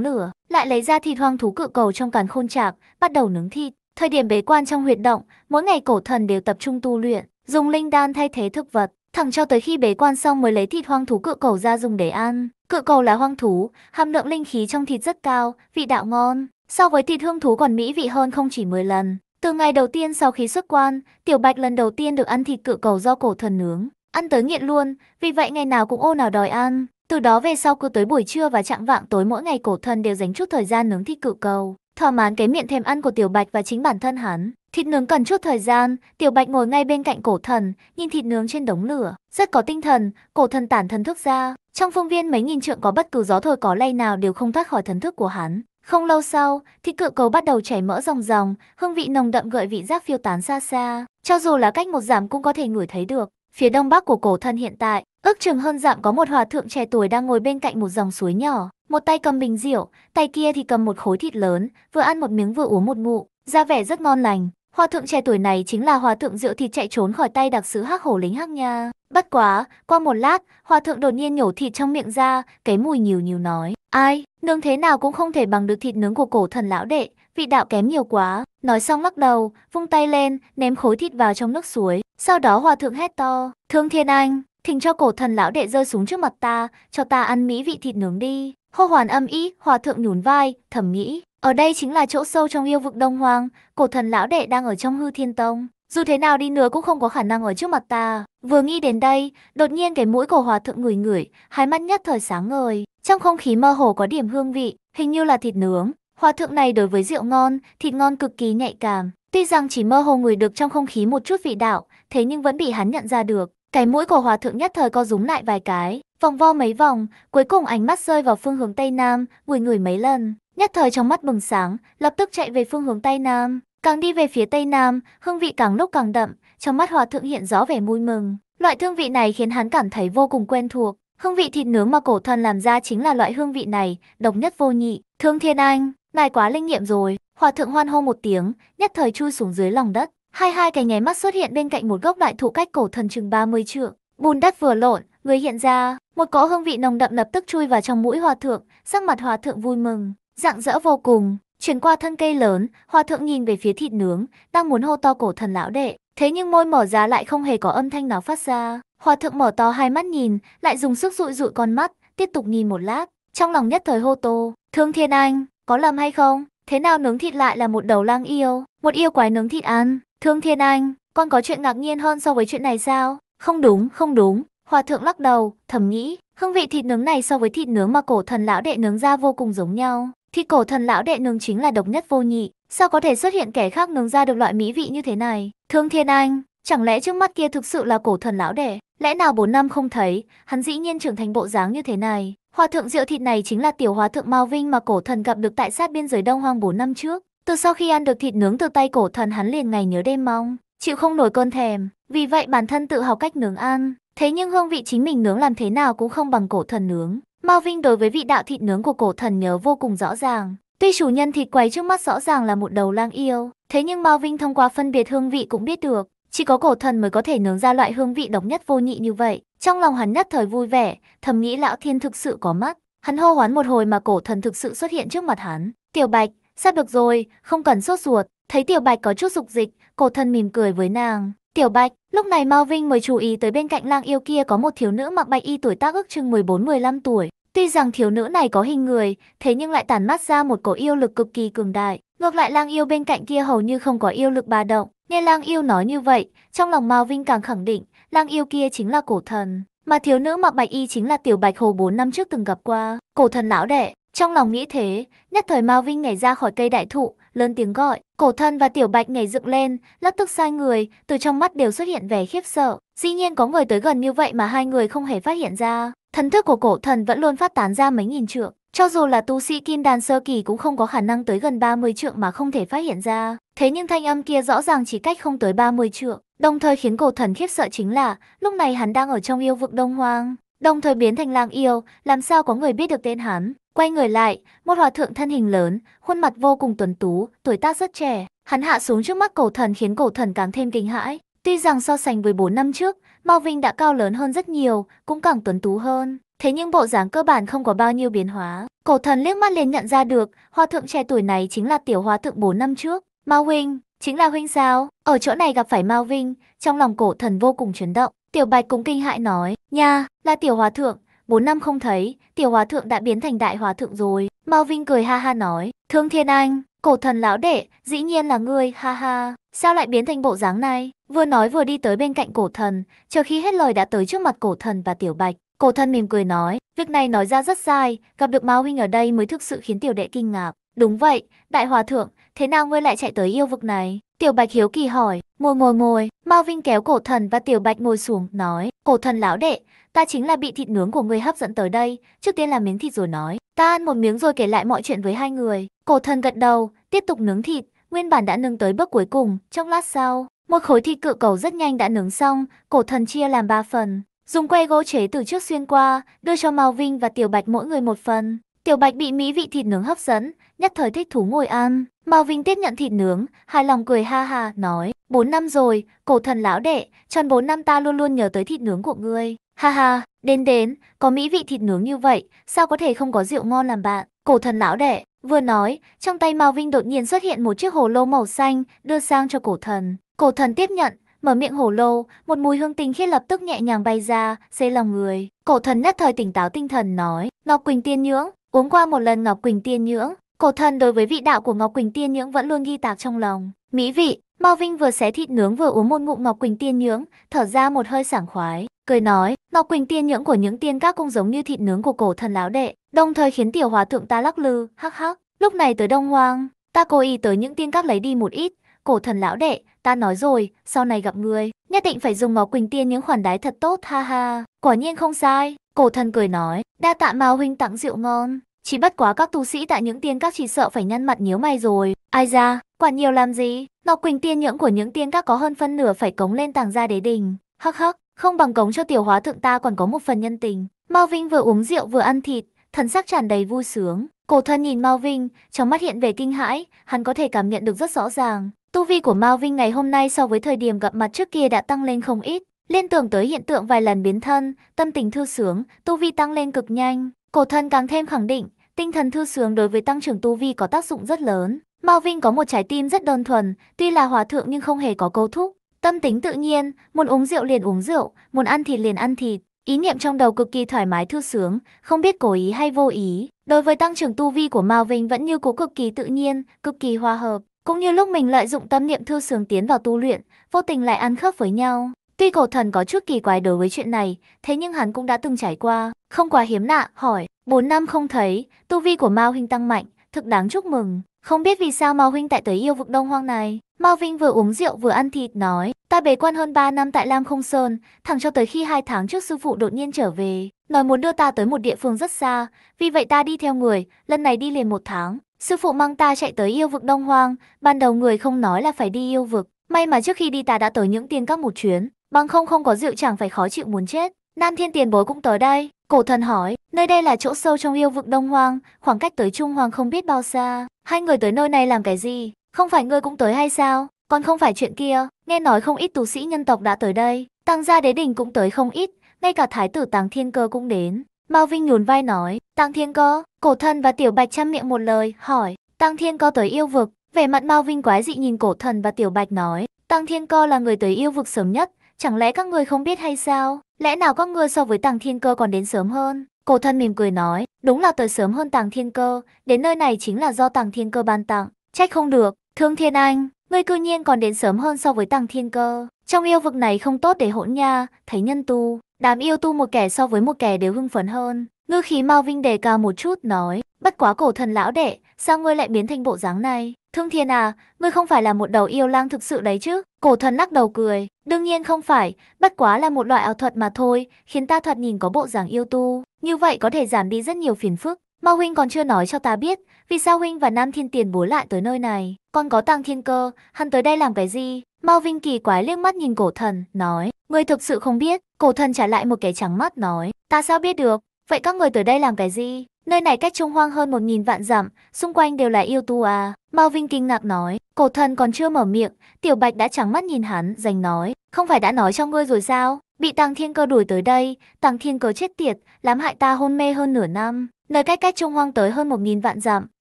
lửa, lại lấy ra thịt hoang thú cự cầu trong càn khôn trạc, bắt đầu nướng thịt. Thời điểm bế quan trong huyệt động, mỗi ngày cổ thần đều tập trung tu luyện, dùng linh đan thay thế thực vật, thẳng cho tới khi bế quan xong mới lấy thịt hoang thú cự cầu ra dùng để ăn. Cự cầu là hoang thú, hàm lượng linh khí trong thịt rất cao, vị đạo ngon, so với thịt hương thú còn mỹ vị hơn không chỉ 10 lần. Từ ngày đầu tiên sau khi xuất quan, Tiểu Bạch lần đầu tiên được ăn thịt cự cầu do cổ thần nướng, ăn tới nghiện luôn, vì vậy ngày nào cũng ô nào đòi ăn. Từ đó về sau cứ tới buổi trưa và trạng vạng tối mỗi ngày cổ thần đều dành chút thời gian nướng thịt cự cầu, thỏa mãn cái miệng thèm ăn của Tiểu Bạch và chính bản thân hắn. Thịt nướng cần chút thời gian, Tiểu Bạch ngồi ngay bên cạnh cổ thần, nhìn thịt nướng trên đống lửa, rất có tinh thần, cổ thần tản thần thức ra. Trong phương viên mấy nghìn trượng có bất cứ gió thổi có lay nào đều không thoát khỏi thần thức của hắn. Không lâu sau, thịt cự cầu bắt đầu chảy mỡ ròng ròng, hương vị nồng đậm gợi vị giác phiêu tán xa xa, cho dù là cách một giảm cũng có thể ngửi thấy được. Phía đông bắc của cổ thân hiện tại, ước chừng hơn dặm có một hòa thượng trẻ tuổi đang ngồi bên cạnh một dòng suối nhỏ, một tay cầm bình rượu, tay kia thì cầm một khối thịt lớn, vừa ăn một miếng vừa uống một ngụ, ra vẻ rất ngon lành. Hòa thượng trẻ tuổi này chính là hòa thượng rượu thịt chạy trốn khỏi tay đặc sứ hắc hổ lính hắc nha. Bất quá, qua một lát, hòa thượng đột nhiên nhổ thịt trong miệng ra, cái mùi nhiều nhiều nói. Ai, nương thế nào cũng không thể bằng được thịt nướng của cổ thần lão đệ, vị đạo kém nhiều quá. Nói xong lắc đầu, vung tay lên, ném khối thịt vào trong nước suối. Sau đó hòa thượng hét to, thương thiên anh, thỉnh cho cổ thần lão đệ rơi xuống trước mặt ta, cho ta ăn mỹ vị thịt nướng đi. Hô hoàn âm ý, hòa thượng nhún vai, thầm nghĩ, ở đây chính là chỗ sâu trong yêu vực Đông Hoang, cổ thần lão đệ đang ở trong hư thiên tông. Dù thế nào đi nữa cũng không có khả năng ở trước mặt ta. Vừa nghĩ đến đây, đột nhiên cái mũi cổ hòa thượng ngửi ngửi, hai mắt nhất thời sáng ngời. Trong không khí mơ hồ có điểm hương vị, hình như là thịt nướng. Hòa thượng này đối với rượu ngon, thịt ngon cực kỳ nhạy cảm. Tuy rằng chỉ mơ hồ ngửi được trong không khí một chút vị đạo, thế nhưng vẫn bị hắn nhận ra được. Cái mũi của hòa thượng nhất thời co rúm lại vài cái, vòng vo mấy vòng, cuối cùng ánh mắt rơi vào phương hướng Tây Nam, ngửi ngửi mấy lần. Nhất thời trong mắt bừng sáng, lập tức chạy về phương hướng Tây Nam. Càng đi về phía Tây Nam, hương vị càng lúc càng đậm, trong mắt hòa thượng hiện rõ vẻ vui mừng. Loại thương vị này khiến hắn cảm thấy vô cùng quen thuộc. Hương vị thịt nướng mà cổ thần làm ra chính là loại hương vị này, độc nhất vô nhị. Thương Thiên Anh, ngài quá linh nghiệm rồi. Hòa thượng hoan hô một tiếng, nhất thời chui xuống dưới lòng đất. Hai hai cái nháy mắt xuất hiện bên cạnh một gốc đại thụ cách cổ thần chừng 30 trượng. Bùn đất vừa lộn, người hiện ra, một cỗ hương vị nồng đậm lập tức chui vào trong mũi hòa thượng, sắc mặt hòa thượng vui mừng, rạng rỡ vô cùng. Chuyển qua thân cây lớn, hòa thượng nhìn về phía thịt nướng, đang muốn hô to cổ thần lão đệ. Thế nhưng môi mở ra lại không hề có âm thanh nào phát ra. Hòa thượng mở to hai mắt nhìn, lại dùng sức dụi dụi con mắt, tiếp tục nhìn một lát. Trong lòng nhất thời hô to thương thiên anh, có làm hay không? Thế nào nướng thịt lại là một đầu lang yêu, một yêu quái nướng thịt ăn, Thương Thiên Anh, con có chuyện ngạc nhiên hơn so với chuyện này sao? Không đúng, không đúng. Hòa thượng lắc đầu, thầm nghĩ, hương vị thịt nướng này so với thịt nướng mà cổ thần lão đệ nướng ra vô cùng giống nhau. Thịt cổ thần lão đệ nướng chính là độc nhất vô nhị, sao có thể xuất hiện kẻ khác nướng ra được loại mỹ vị như thế này? Thương Thiên Anh, chẳng lẽ trước mắt kia thực sự là cổ thần lão đệ? Lẽ nào 4 năm không thấy, hắn dĩ nhiên trưởng thành bộ dáng như thế này? Hòa thượng rượu thịt này chính là tiểu hòa thượng Mao Vinh mà cổ thần gặp được tại sát biên giới Đông Hoang 4 năm trước. Từ sau khi ăn được thịt nướng từ tay cổ thần hắn liền ngày nhớ đêm mong, chịu không nổi cơn thèm, vì vậy bản thân tự học cách nướng ăn. Thế nhưng hương vị chính mình nướng làm thế nào cũng không bằng cổ thần nướng. Mao Vinh đối với vị đạo thịt nướng của cổ thần nhớ vô cùng rõ ràng. Tuy chủ nhân thịt quấy trước mắt rõ ràng là một đầu lang yêu, thế nhưng Mao Vinh thông qua phân biệt hương vị cũng biết được, chỉ có cổ thần mới có thể nướng ra loại hương vị độc nhất vô nhị như vậy. Trong lòng hắn nhất thời vui vẻ, thầm nghĩ lão thiên thực sự có mắt. Hắn hô hoán một hồi mà cổ thần thực sự xuất hiện trước mặt hắn. Tiểu Bạch, Sắp được rồi, không cần sốt ruột. Thấy Tiểu Bạch có chút dục dịch, cổ thân mỉm cười với nàng. Tiểu Bạch, lúc này Mao Vinh mới chú ý tới bên cạnh lang yêu kia có một thiếu nữ mặc bạch y tuổi tác ước chừng 14-15 tuổi. Tuy rằng thiếu nữ này có hình người, thế nhưng lại tản mát ra một cổ yêu lực cực kỳ cường đại. Ngược lại lang yêu bên cạnh kia hầu như không có yêu lực bà động. Nghe lang yêu nói như vậy, trong lòng Mao Vinh càng khẳng định, lang yêu kia chính là cổ thần. Mà thiếu nữ mặc bạch y chính là tiểu bạch hồ 4 năm trước từng gặp qua. Cổ thần lão đệ, trong lòng nghĩ thế, nhất thời Mao Vinh nhảy ra khỏi cây đại thụ, lớn tiếng gọi. Cổ thân và tiểu bạch nhảy dựng lên, lập tức sai người, từ trong mắt đều xuất hiện vẻ khiếp sợ. Dĩ nhiên có người tới gần như vậy mà hai người không hề phát hiện ra. Thần thức của cổ thần vẫn luôn phát tán ra mấy nghìn trượng. Cho dù là tu sĩ kim đàn sơ kỳ cũng không có khả năng tới gần 30 trượng mà không thể phát hiện ra. Thế nhưng thanh âm kia rõ ràng chỉ cách không tới 30 trượng. Đồng thời khiến cổ thần khiếp sợ chính là, lúc này hắn đang ở trong yêu vực đông hoang đồng thời biến thành lang yêu, làm sao có người biết được tên hắn. Quay người lại, một hòa thượng thân hình lớn, khuôn mặt vô cùng tuấn tú, tuổi tác rất trẻ. Hắn hạ xuống trước mắt cổ thần khiến cổ thần càng thêm kinh hãi. Tuy rằng so sánh với 4 năm trước, Mao Vinh đã cao lớn hơn rất nhiều, cũng càng tuấn tú hơn. Thế nhưng bộ dáng cơ bản không có bao nhiêu biến hóa. Cổ thần liếc mắt liền nhận ra được, hòa thượng trẻ tuổi này chính là tiểu hòa thượng 4 năm trước. Mao Vinh, chính là Huynh sao? Ở chỗ này gặp phải Mao Vinh, trong lòng cổ thần vô cùng chấn động. Tiểu Bạch cũng kinh hãi nói, nha, là Tiểu Hòa Thượng, 4 năm không thấy, Tiểu Hòa Thượng đã biến thành Đại Hòa Thượng rồi. Mao Vinh cười ha ha nói, Thương Thiên Anh, cổ thần lão đệ, dĩ nhiên là ngươi, ha ha, sao lại biến thành bộ dáng này? Vừa nói vừa đi tới bên cạnh cổ thần, chờ khi hết lời đã tới trước mặt cổ thần và Tiểu Bạch. Cổ thần mỉm cười nói, việc này nói ra rất sai, gặp được Mao Vinh ở đây mới thực sự khiến Tiểu Đệ kinh ngạc. Đúng vậy, Đại Hòa Thượng, thế nào ngươi lại chạy tới yêu vực này? Tiểu Bạch hiếu kỳ hỏi, Ngồi ngồi ngồi, Vinh kéo cổ thần và tiểu bạch ngồi xuống, nói, cổ thần lão đệ, ta chính là bị thịt nướng của ngươi hấp dẫn tới đây, trước tiên làm miếng thịt rồi nói, ta ăn một miếng rồi kể lại mọi chuyện với hai người. Cổ thần gật đầu, tiếp tục nướng thịt, nguyên bản đã nướng tới bước cuối cùng, trong lát sau, một khối thịt cự cầu rất nhanh đã nướng xong, cổ thần chia làm ba phần, dùng que gỗ chế từ trước xuyên qua, đưa cho Vinh và tiểu bạch mỗi người một phần. Tiểu bạch bị mỹ vị thịt nướng hấp dẫn, nhất thời thích thú ngồi ăn. Mao Vinh tiếp nhận thịt nướng, hài lòng cười ha ha, nói, 4 năm rồi, cổ thần lão đệ, tròn 4 năm ta luôn luôn nhớ tới thịt nướng của ngươi. Ha ha, đến đến, có mỹ vị thịt nướng như vậy, sao có thể không có rượu ngon làm bạn. Cổ thần lão đệ, vừa nói, trong tay Mao Vinh đột nhiên xuất hiện một chiếc hồ lô màu xanh, đưa sang cho cổ thần. Cổ thần tiếp nhận, mở miệng hổ lô, một mùi hương tinh khiết lập tức nhẹ nhàng bay ra, dây lòng người. Cổ thần nhất thời tỉnh táo tinh thần nói, Ngọc Quỳnh Tiên Nhưỡng, uống qua một lần Ngọc Quỳnh Tiên Nhưỡng, Cổ thần đối với vị đạo của Ngọc Quỳnh Tiên Nhưỡng vẫn luôn ghi tạc trong lòng. Mỹ vị, Mao Vinh vừa xé thịt nướng vừa uống một ngụm Ngọc Quỳnh Tiên Nhưỡng, thở ra một hơi sảng khoái, cười nói, Ngọc Quỳnh Tiên Nhưỡng của những tiên các cũng giống như thịt nướng của cổ thần láo đệ, đồng thời khiến tiểu hòa thượng ta lắc lư, hắc hắc. Lúc này tới Đông Hoang, ta cố ý tới những tiên các lấy đi một ít, cổ thần lão đệ, ta nói rồi, sau này gặp ngươi, nhất định phải dùng Ngọc Quỳnh Tiên những khoản đái thật tốt, ha ha. Quả nhiên không sai, cổ thần cười nói, đa tạ Mao huynh tặng rượu ngon. Chỉ bất quá các tu sĩ tại những tiên các chỉ sợ phải nhăn mặt nhíu mày rồi. Ai ra, quản nhiều làm gì? nọ Quỳnh tiên nhưỡng của những tiên các có hơn phân nửa phải cống lên tàng gia đế đình. Hắc hắc, không bằng cống cho tiểu hóa thượng ta còn có một phần nhân tình. Mao Vinh vừa uống rượu vừa ăn thịt, thần sắc tràn đầy vui sướng. Cổ thân nhìn Mao Vinh, trong mắt hiện về kinh hãi, hắn có thể cảm nhận được rất rõ ràng. Tu vi của Mao Vinh ngày hôm nay so với thời điểm gặp mặt trước kia đã tăng lên không ít. Liên tưởng tới hiện tượng vài lần biến thân, tâm tình thư sướng, tu vi tăng lên cực nhanh. Cổ thần càng thêm khẳng định, tinh thần thư sướng đối với tăng trưởng tu vi có tác dụng rất lớn. Mao Vinh có một trái tim rất đơn thuần, tuy là hòa thượng nhưng không hề có câu thúc. Tâm tính tự nhiên, muốn uống rượu liền uống rượu, muốn ăn thịt liền ăn thịt. Ý niệm trong đầu cực kỳ thoải mái thư sướng, không biết cố ý hay vô ý. Đối với tăng trưởng tu vi của Mao Vinh vẫn như cũ cực kỳ tự nhiên, cực kỳ hòa hợp. Cũng như lúc mình lợi dụng tâm niệm thư sướng tiến vào tu luyện, vô tình lại ăn khớp với nhau. Tuy cổ thần có chút kỳ quái đối với chuyện này, thế nhưng hắn cũng đã từng trải qua, không quá hiếm lạ, hỏi, 4 năm không thấy, tu vi của Mao Huynh tăng mạnh, thực đáng chúc mừng. Không biết vì sao Mao Huynh tại tới yêu vực đông hoang này, Mao Vinh vừa uống rượu vừa ăn thịt nói, ta bế quan hơn 3 năm tại Lam Không Sơn, thẳng cho tới khi hai tháng trước sư phụ đột nhiên trở về, nói muốn đưa ta tới một địa phương rất xa, vì vậy ta đi theo người, lần này đi liền một tháng. Sư phụ mang ta chạy tới yêu vực đông hoang, ban đầu người không nói là phải đi yêu vực, may mà trước khi đi ta đã tới những tiên các một chuyến, bằng không không có rượu chẳng phải khó chịu muốn chết. Nam Thiên Tiền Bối cũng tới đây, cổ thần hỏi, nơi đây là chỗ sâu trong yêu vực Đông Hoang, khoảng cách tới Trung Hoang không biết bao xa, hai người tới nơi này làm cái gì, không phải ngươi cũng tới hay sao, còn không phải chuyện kia, nghe nói không ít tu sĩ nhân tộc đã tới đây, tăng gia đế đình cũng tới không ít, ngay cả thái tử Tàng Thiên Cơ cũng đến. Mao Vinh nhún vai nói, Tăng Thiên Cơ, cổ thần và tiểu bạch chăm miệng một lời, hỏi, Tăng Thiên Cơ tới yêu vực, vẻ mặt Mao Vinh quái dị nhìn cổ thần và tiểu bạch nói, Tăng Thiên Cơ là người tới yêu vực sớm nhất, Chẳng lẽ các người không biết hay sao? Lẽ nào các ngươi so với tàng thiên cơ còn đến sớm hơn? Cổ thân mỉm cười nói, đúng là tới sớm hơn tàng thiên cơ, đến nơi này chính là do tàng thiên cơ ban tặng. Trách không được, thương thiên anh, ngươi cư nhiên còn đến sớm hơn so với tàng thiên cơ. Trong yêu vực này không tốt để hỗn nha, thấy nhân tu, đám yêu tu một kẻ so với một kẻ đều hưng phấn hơn. Ngư khí mau Vinh đề cao một chút nói, bất quá cổ thần lão đệ, sao ngươi lại biến thành bộ dáng này? Thương thiên à, ngươi không phải là một đầu yêu lang thực sự đấy chứ? Cổ thần lắc đầu cười, đương nhiên không phải, bất quá là một loại ảo thuật mà thôi, khiến ta thuật nhìn có bộ dạng yêu tu, như vậy có thể giảm đi rất nhiều phiền phức. Mà huynh còn chưa nói cho ta biết, vì sao huynh và Nam Thiên Tiền bố lại tới nơi này, còn có Tăng Thiên Cơ, hắn tới đây làm cái gì? Mao Vinh kỳ quái liếc mắt nhìn cổ thần, nói, người thực sự không biết, cổ thần trả lại một cái trắng mắt nói, ta sao biết được, Vậy các người tới đây làm cái gì? Nơi này cách trung hoang hơn một nghìn vạn dặm, xung quanh đều là yêu tu à. Mao Vinh kinh ngạc nói, cổ thần còn chưa mở miệng, tiểu bạch đã trắng mắt nhìn hắn, giành nói, không phải đã nói cho ngươi rồi sao? Bị tàng thiên cơ đuổi tới đây, tàng thiên cơ chết tiệt, làm hại ta hôn mê hơn nửa năm. Nơi cách cách trung hoang tới hơn một nghìn vạn dặm,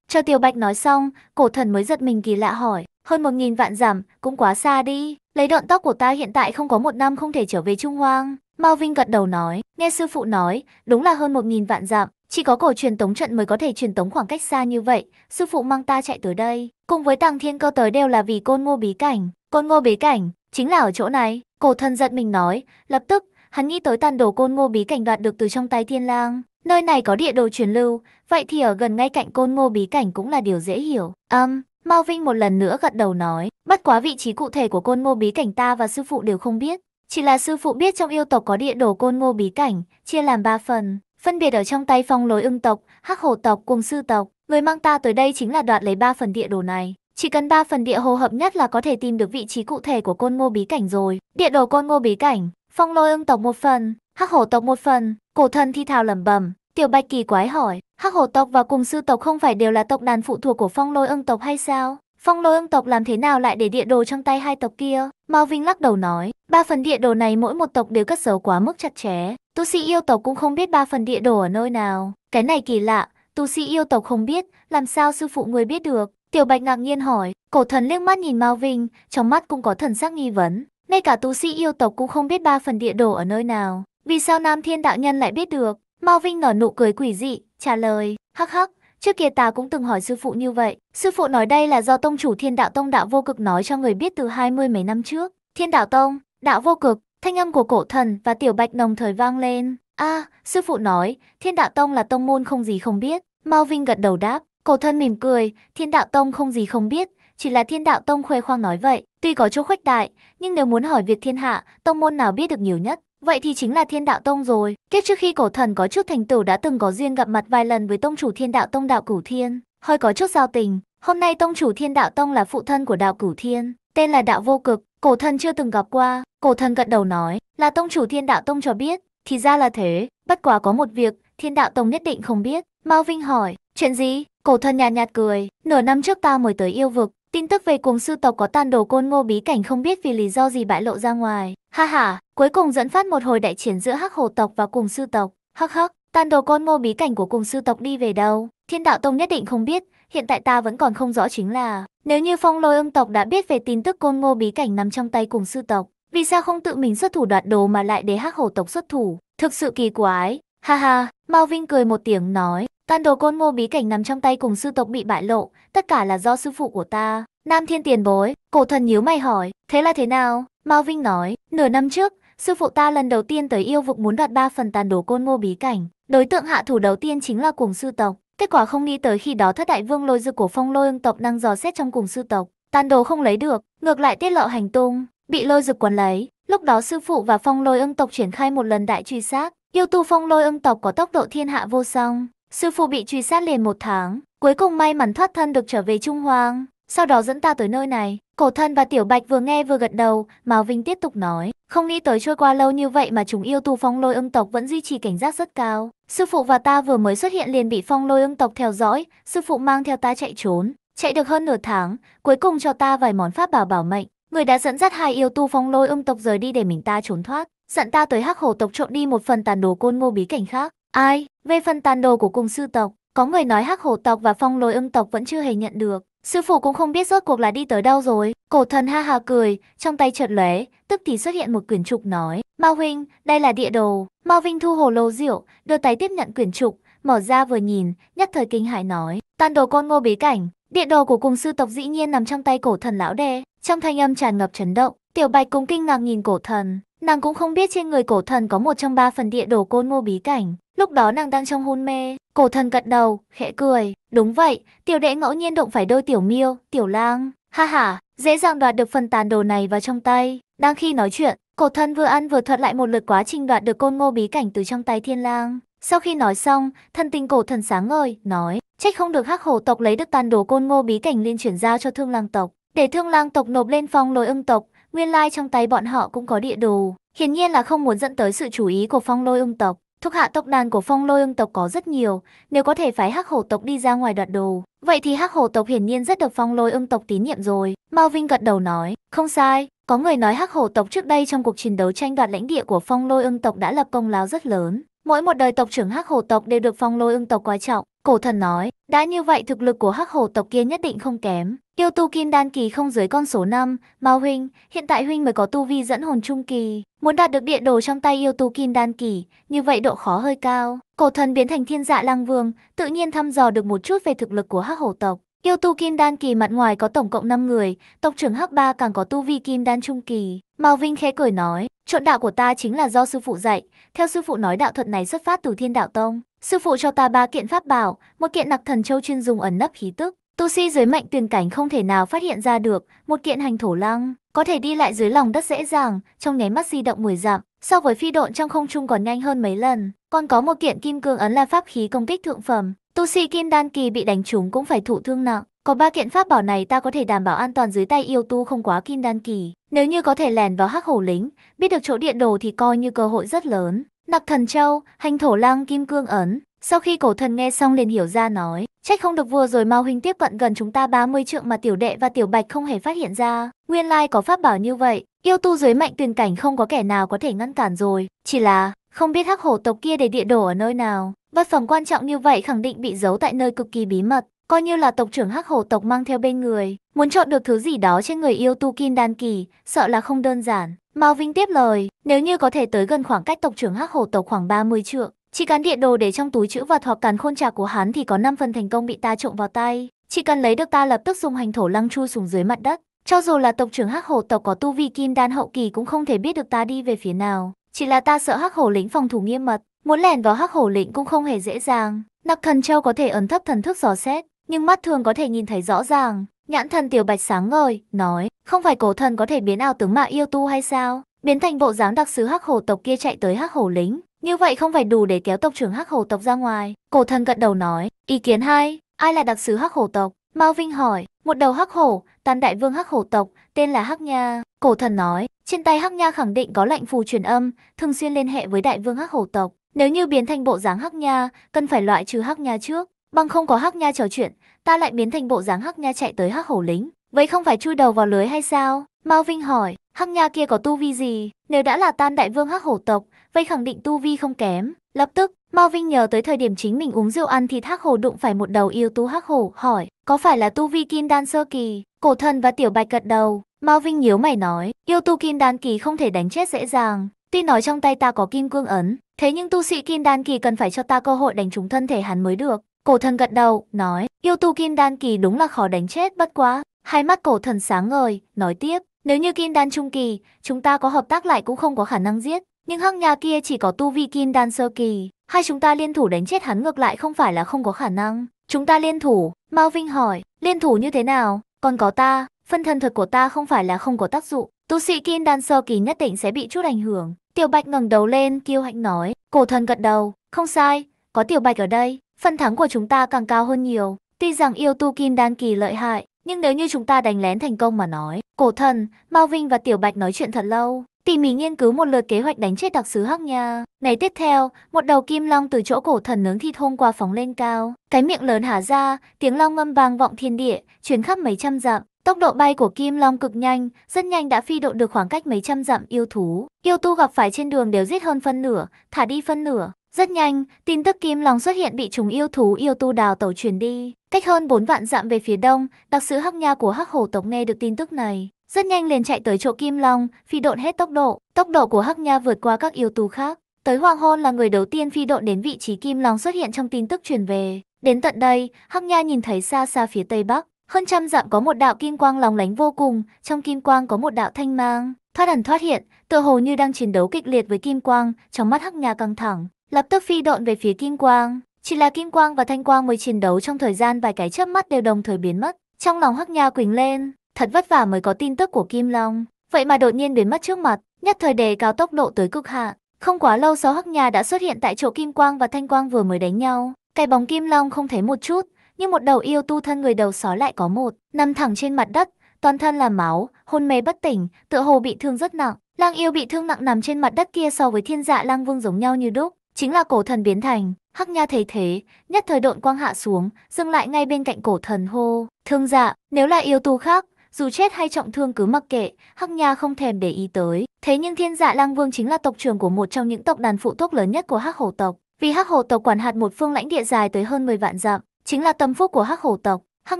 cho tiểu bạch nói xong, cổ thần mới giật mình kỳ lạ hỏi, hơn một nghìn vạn dặm, cũng quá xa đi. Lấy đoạn tóc của ta hiện tại không có một năm không thể trở về Trung Hoang. Mao Vinh gật đầu nói, nghe sư phụ nói, đúng là hơn một nghìn vạn dặm, chỉ có cổ truyền tống trận mới có thể truyền tống khoảng cách xa như vậy, sư phụ mang ta chạy tới đây, cùng với Tàng Thiên Cơ tới đều là vì côn ngô bí cảnh, côn ngô bí cảnh, chính là ở chỗ này, cổ thần giật mình nói, lập tức, hắn nghĩ tới tàn đồ côn ngô bí cảnh đoạt được từ trong tay thiên lang, nơi này có địa đồ truyền lưu, vậy thì ở gần ngay cạnh côn ngô bí cảnh cũng là điều dễ hiểu, âm. Um, Mao Vinh một lần nữa gật đầu nói, bất quá vị trí cụ thể của côn ngô bí cảnh ta và sư phụ đều không biết, chỉ là sư phụ biết trong yêu tộc có địa đồ côn ngô bí cảnh, chia làm ba phần, phân biệt ở trong tay phong lối ưng tộc, hắc hổ tộc cùng sư tộc. Người mang ta tới đây chính là đoạt lấy ba phần địa đồ này. Chỉ cần ba phần địa hồ hợp nhất là có thể tìm được vị trí cụ thể của côn ngô bí cảnh rồi. Địa đồ côn ngô bí cảnh, phong lôi ưng tộc một phần, hắc hổ tộc một phần, cổ thần thi thào lẩm bẩm, tiểu bạch kỳ quái hỏi, hắc hổ tộc và cùng sư tộc không phải đều là tộc đàn phụ thuộc của phong lôi ưng tộc hay sao? Phong lôi ưng tộc làm thế nào lại để địa đồ trong tay hai tộc kia? Mao Vinh lắc đầu nói, ba phần địa đồ này mỗi một tộc đều cất giấu quá mức chặt chẽ. Tu sĩ yêu tộc cũng không biết ba phần địa đồ ở nơi nào. Cái này kỳ lạ, tu sĩ yêu tộc không biết, làm sao sư phụ người biết được? Tiểu Bạch ngạc nhiên hỏi, cổ thần liếc mắt nhìn Mao Vinh, trong mắt cũng có thần sắc nghi vấn. Ngay cả tu sĩ yêu tộc cũng không biết ba phần địa đồ ở nơi nào. Vì sao Nam Thiên Đạo Nhân lại biết được? Mao Vinh nở nụ cười quỷ dị, trả lời, hắc hắc, Trước kia ta cũng từng hỏi sư phụ như vậy. Sư phụ nói đây là do tông chủ thiên đạo tông đạo vô cực nói cho người biết từ hai mươi mấy năm trước. Thiên đạo tông, đạo vô cực, thanh âm của cổ thần và tiểu bạch đồng thời vang lên. a sư phụ nói, thiên đạo tông là tông môn không gì không biết. mau Vinh gật đầu đáp, cổ thần mỉm cười, thiên đạo tông không gì không biết, chỉ là thiên đạo tông khoe khoang nói vậy. Tuy có chỗ khuếch đại, nhưng nếu muốn hỏi việc thiên hạ, tông môn nào biết được nhiều nhất, Vậy thì chính là Thiên Đạo Tông rồi. Kiếp trước khi cổ thần có chút thành tửu đã từng có duyên gặp mặt vài lần với tông chủ Thiên Đạo Tông Đạo Cửu Thiên, hơi có chút giao tình. Hôm nay tông chủ Thiên Đạo Tông là phụ thân của Đạo Cửu Thiên, tên là Đạo Vô Cực, cổ thần chưa từng gặp qua. Cổ thần gật đầu nói, là tông chủ Thiên Đạo Tông cho biết, thì ra là thế, bất quá có một việc, Thiên Đạo Tông nhất định không biết. Mao Vinh hỏi, chuyện gì? Cổ thần nhạt nhạt cười, nửa năm trước ta mới tới yêu vực, Tin tức về cùng sư tộc có tàn đồ côn ngô bí cảnh không biết vì lý do gì bại lộ ra ngoài. Ha ha, cuối cùng dẫn phát một hồi đại chiến giữa hắc hồ tộc và cùng sư tộc. Hắc hắc, tàn đồ côn ngô bí cảnh của cùng sư tộc đi về đâu? Thiên đạo tông nhất định không biết, hiện tại ta vẫn còn không rõ chính là nếu như phong lôi âm tộc đã biết về tin tức côn ngô bí cảnh nằm trong tay cùng sư tộc, vì sao không tự mình xuất thủ đoạt đồ mà lại để hắc hồ tộc xuất thủ? Thực sự kỳ quái, Ha ha, Mao Vinh cười một tiếng nói, toàn đồ côn ngô bí cảnh nằm trong tay cùng sư tộc bị bại lộ, tất cả là do sư phụ của ta. Nam thiên tiền bối, cổ thần nhíu mày hỏi, thế là thế nào? Mao Vinh nói, nửa năm trước, sư phụ ta lần đầu tiên tới yêu vực muốn đoạt ba phần tàn đồ côn ngô bí cảnh. Đối tượng hạ thủ đầu tiên chính là cùng sư tộc. Kết quả không đi tới khi đó thất đại vương lôi dư của phong lôi ưng tộc đang dò xét trong cùng sư tộc. Tàn đồ không lấy được, ngược lại tiết lộ hành tung, bị lôi dực quần lấy. Lúc đó sư phụ và phong lôi ưng tộc triển khai một lần đại truy sát, Yêu tu phong lôi âm tộc có tốc độ thiên hạ vô song, sư phụ bị truy sát liền một tháng, cuối cùng may mắn thoát thân được trở về Trung Hoang, sau đó dẫn ta tới nơi này. Cổ thân và Tiểu Bạch vừa nghe vừa gật đầu, Mao Vinh tiếp tục nói, không nghĩ tới trôi qua lâu như vậy mà chúng yêu tu phong lôi âm tộc vẫn duy trì cảnh giác rất cao. Sư phụ và ta vừa mới xuất hiện liền bị phong lôi âm tộc theo dõi, sư phụ mang theo ta chạy trốn, chạy được hơn nửa tháng, cuối cùng cho ta vài món pháp bảo bảo mệnh. Người đã dẫn dắt hai yêu tu phong lôi âm tộc rời đi để mình ta trốn thoát dặn ta tới hắc hồ tộc trộn đi một phần tàn đồ côn ngô bí cảnh khác. Ai, về phần tàn đồ của cùng sư tộc, có người nói hắc hồ tộc và phong lôi ưng tộc vẫn chưa hề nhận được. Sư phụ cũng không biết rốt cuộc là đi tới đâu rồi. Cổ thần ha ha cười, trong tay chợt lóe, tức thì xuất hiện một quyển trục nói. ma huynh, đây là địa đồ. ma vinh thu hồ lô rượu, đưa tay tiếp nhận quyển trục, mở ra vừa nhìn, nhất thời kinh hãi nói. Tàn đồ côn ngô bí cảnh, địa đồ của cùng sư tộc dĩ nhiên nằm trong tay cổ thần lão đê. Trong thanh âm tràn ngập chấn động, tiểu bạch cũng kinh ngạc nhìn cổ thần. Nàng cũng không biết trên người cổ thần có một trong ba phần địa đồ côn ngô bí cảnh. Lúc đó nàng đang trong hôn mê, cổ thần gật đầu, khẽ cười. Đúng vậy, tiểu đệ ngẫu nhiên đụng phải đôi tiểu miêu, tiểu lang. Ha ha, dễ dàng đoạt được phần tàn đồ này vào trong tay. Đang khi nói chuyện, cổ thần vừa ăn vừa thuật lại một lượt quá trình đoạt được côn ngô bí cảnh từ trong tay thiên lang. Sau khi nói xong, thân tình cổ thần sáng ngời, nói, trách không được hắc hổ tộc lấy được tàn đồ côn ngô bí cảnh liên chuyển giao cho thương lang tộc. Để thương lang tộc nộp lên phong lối ưng tộc, nguyên lai trong tay bọn họ cũng có địa đồ. Hiển nhiên là không muốn dẫn tới sự chú ý của phong lôi ung tộc. Thúc hạ tộc đàn của phong lôi ung tộc có rất nhiều, nếu có thể phái hắc hổ tộc đi ra ngoài đoạt đồ, vậy thì hắc hổ tộc hiển nhiên rất được phong lôi ung tộc tín nhiệm rồi. Mao Vinh gật đầu nói, không sai, có người nói hắc hổ tộc trước đây trong cuộc chiến đấu tranh đoạt lãnh địa của phong lôi ưng tộc đã lập công lao rất lớn. Mỗi một đời tộc trưởng hắc hổ tộc đều được phong lôi ưng tộc coi trọng, Cổ thần nói, đã như vậy thực lực của hắc hồ tộc kia nhất định không kém. Yêu tu kim đan kỳ không dưới con số 5, Mao huynh, hiện tại huynh mới có tu vi dẫn hồn trung kỳ. Muốn đạt được địa đồ trong tay yêu tu kim đan kỳ, như vậy độ khó hơi cao. Cổ thần biến thành thiên dạ lang vương, tự nhiên thăm dò được một chút về thực lực của hắc hồ tộc. Yêu tu kim đan kỳ mặt ngoài có tổng cộng 5 người, tộc trưởng hắc ba càng có tu vi kim đan trung kỳ. Mao Vinh khẽ cười nói, trộn đạo của ta chính là do sư phụ dạy, theo sư phụ nói đạo thuật này xuất phát từ thiên đạo tông. Sư phụ cho ta ba kiện pháp bảo, một kiện nặc thần châu chuyên dùng ẩn nấp khí tức, tu sĩ dưới mệnh tuyển cảnh không thể nào phát hiện ra được, một kiện hành thổ lăng, có thể đi lại dưới lòng đất dễ dàng, trong nháy mắt di động 10 dặm, so với phi độn trong không trung còn nhanh hơn mấy lần. Còn có một kiện kim cương ấn là pháp khí công kích thượng phẩm, tu sĩ kim đan kỳ bị đánh trúng cũng phải thụ thương nặng. Có ba kiện pháp bảo này ta có thể đảm bảo an toàn dưới tay yêu tu không quá kim đan kỳ. Nếu như có thể lèn vào hắc hổ lính, biết được chỗ điện đồ thì coi như cơ hội rất lớn. Nặc thần châu, hành thổ lang kim cương ấn. Sau khi cổ thần nghe xong liền hiểu ra nói, trách không được vua rồi mau huynh tiếp cận gần chúng ta 30 trượng mà tiểu đệ và tiểu bạch không hề phát hiện ra. Nguyên lai có pháp bảo như vậy, yêu tu dưới mạnh tuyền cảnh không có kẻ nào có thể ngăn cản rồi. Chỉ là, không biết hắc hổ tộc kia để địa đồ ở nơi nào. Vật phẩm quan trọng như vậy khẳng định bị giấu tại nơi cực kỳ bí mật, coi như là tộc trưởng hắc hổ tộc mang theo bên người. Muốn chọn được thứ gì đó trên người yêu tu kim đan kỳ, sợ là không đơn giản. Mao Vinh tiếp lời, nếu như có thể tới gần khoảng cách tộc trưởng Hắc Hổ tộc khoảng 30 trượng, chỉ cần địa đồ để trong túi chữ vật hoặc càn khôn trà của hắn thì có 5 phần thành công bị ta trộm vào tay, chỉ cần lấy được ta lập tức dùng hành thổ lăng chui xuống dưới mặt đất, cho dù là tộc trưởng Hắc Hổ tộc có tu vi kim đan hậu kỳ cũng không thể biết được ta đi về phía nào, chỉ là ta sợ Hắc Hổ lĩnh phòng thủ nghiêm mật, muốn lẻn vào Hắc Hổ lĩnh cũng không hề dễ dàng. Nặc Thần Châu có thể ẩn thấp thần thức dò xét, nhưng mắt thường có thể nhìn thấy rõ ràng, Nhãn thần tiểu bạch sáng ngời, nói, không phải cổ thần có thể biến ao tướng mạo yêu tu hay sao? Biến thành bộ dáng đặc sứ hắc hồ tộc kia chạy tới hắc hồ lính. Như vậy không phải đủ để kéo tộc trưởng hắc hồ tộc ra ngoài. Cổ thần gật đầu nói, ý kiến hay, ai là đặc sứ hắc hồ tộc? Mao Vinh hỏi, một đầu hắc hổ, tàn đại vương hắc hổ tộc, tên là hắc nha. Cổ thần nói, trên tay hắc nha khẳng định có lệnh phù truyền âm, thường xuyên liên hệ với đại vương hắc hổ tộc. Nếu như biến thành bộ dáng hắc nha, cần phải loại trừ hắc nha trước. Bằng không có hắc nha trò chuyện, ta lại biến thành bộ dáng hắc nha chạy tới hắc hổ lính. Vậy không phải chui đầu vào lưới hay sao? Mao Vinh hỏi, hắc nha kia có tu vi gì? Nếu đã là tan đại vương hắc hổ tộc, vậy khẳng định tu vi không kém. Lập tức, Mao Vinh nhớ tới thời điểm chính mình uống rượu ăn thì hắc hổ đụng phải một đầu yêu tú hắc hổ, hỏi, có phải là tu vi kim đan sơ kỳ? Cổ thần và tiểu bạch gật đầu, Mao Vinh nhíu mày nói, yêu tu kim đan kỳ không thể đánh chết dễ dàng. Tuy nói trong tay ta có kim cương ấn, thế nhưng tu sĩ kim đan kỳ cần phải cho ta cơ hội đánh trúng thân thể hắn mới được. Cổ thần gật đầu, nói, yêu tu kim đan kỳ đúng là khó đánh chết bất quá. Hai mắt cổ thần sáng ngời, nói tiếp, nếu như kim đan trung kỳ, chúng ta có hợp tác lại cũng không có khả năng giết. Nhưng hắc nhà kia chỉ có tu vi kim đan sơ kỳ, hai chúng ta liên thủ đánh chết hắn ngược lại không phải là không có khả năng. Chúng ta liên thủ, Mao Vinh hỏi, liên thủ như thế nào? Còn có ta, phân thân thuật của ta không phải là không có tác dụng, tu sĩ kim đan sơ kỳ nhất định sẽ bị chút ảnh hưởng. Tiểu Bạch ngẩng đầu lên, kiêu hạnh nói, cổ thần gật đầu, không sai, có Tiểu Bạch ở đây, phần thắng của chúng ta càng cao hơn nhiều. Tuy rằng yêu tu kim đan kỳ lợi hại, nhưng nếu như chúng ta đánh lén thành công mà nói, cổ thần, Mao Vinh và Tiểu Bạch nói chuyện thật lâu, tỉ mỉ nghiên cứu một lượt kế hoạch đánh chết đặc sứ Hắc Nha. Ngày tiếp theo, một đầu kim long từ chỗ cổ thần nướng thịt hôm qua phóng lên cao, cái miệng lớn hả ra, tiếng long ngâm vang vọng thiên địa, truyền khắp mấy trăm dặm. Tốc độ bay của kim long cực nhanh, rất nhanh đã phi độ được khoảng cách mấy trăm dặm yêu thú. Yêu tu gặp phải trên đường đều giết hơn phân nửa, thả đi phân nửa, rất nhanh, tin tức Kim Long xuất hiện bị chúng yêu thú yêu tu đào tẩu truyền đi. Cách hơn 4 vạn dặm về phía đông, đặc sứ Hắc Nha của Hắc Hổ tộc nghe được tin tức này. Rất nhanh liền chạy tới chỗ Kim Long, phi độn hết tốc độ. Tốc độ của Hắc Nha vượt qua các yêu tu khác. Tới hoàng hôn là người đầu tiên phi độn đến vị trí Kim Long xuất hiện trong tin tức truyền về. Đến tận đây, Hắc Nha nhìn thấy xa xa phía tây bắc. Hơn trăm dặm có một đạo kim quang lóng lánh vô cùng, trong kim quang có một đạo thanh mang. Thoát ẩn thoát hiện, tựa hồ như đang chiến đấu kịch liệt với kim quang, trong mắt Hắc Nha căng thẳng lập tức phi độn về phía kim quang. Chỉ là kim quang và thanh quang mới chiến đấu trong thời gian vài cái chớp mắt đều đồng thời biến mất. Trong lòng Hắc Nha quỳnh lên, thật vất vả mới có tin tức của Kim Long, vậy mà đột nhiên biến mất trước mặt, nhất thời đề cao tốc độ tới cực hạn. Không quá lâu sau Hắc Nha đã xuất hiện tại chỗ Kim Quang và Thanh Quang vừa mới đánh nhau. Cái bóng Kim Long không thấy một chút, nhưng một đầu yêu tu thân người đầu sói lại có một, nằm thẳng trên mặt đất, toàn thân là máu, hôn mê bất tỉnh, tựa hồ bị thương rất nặng. Lang yêu bị thương nặng nằm trên mặt đất kia so với thiên dạ lang vương giống nhau như đúc, chính là cổ thần biến thành. Hắc Nha thấy thế, nhất thời độn quang hạ xuống, dừng lại ngay bên cạnh cổ thần hô, "Thương dạ, nếu là yêu tu khác, dù chết hay trọng thương cứ mặc kệ, Hắc Nha không thèm để ý tới." Thế nhưng Thiên Dạ Lang Vương chính là tộc trưởng của một trong những tộc đàn phụ thuốc lớn nhất của Hắc Hổ tộc, vì Hắc Hổ tộc quản hạt một phương lãnh địa dài tới hơn 10 vạn dặm, chính là tâm phúc của Hắc Hổ tộc. Hắc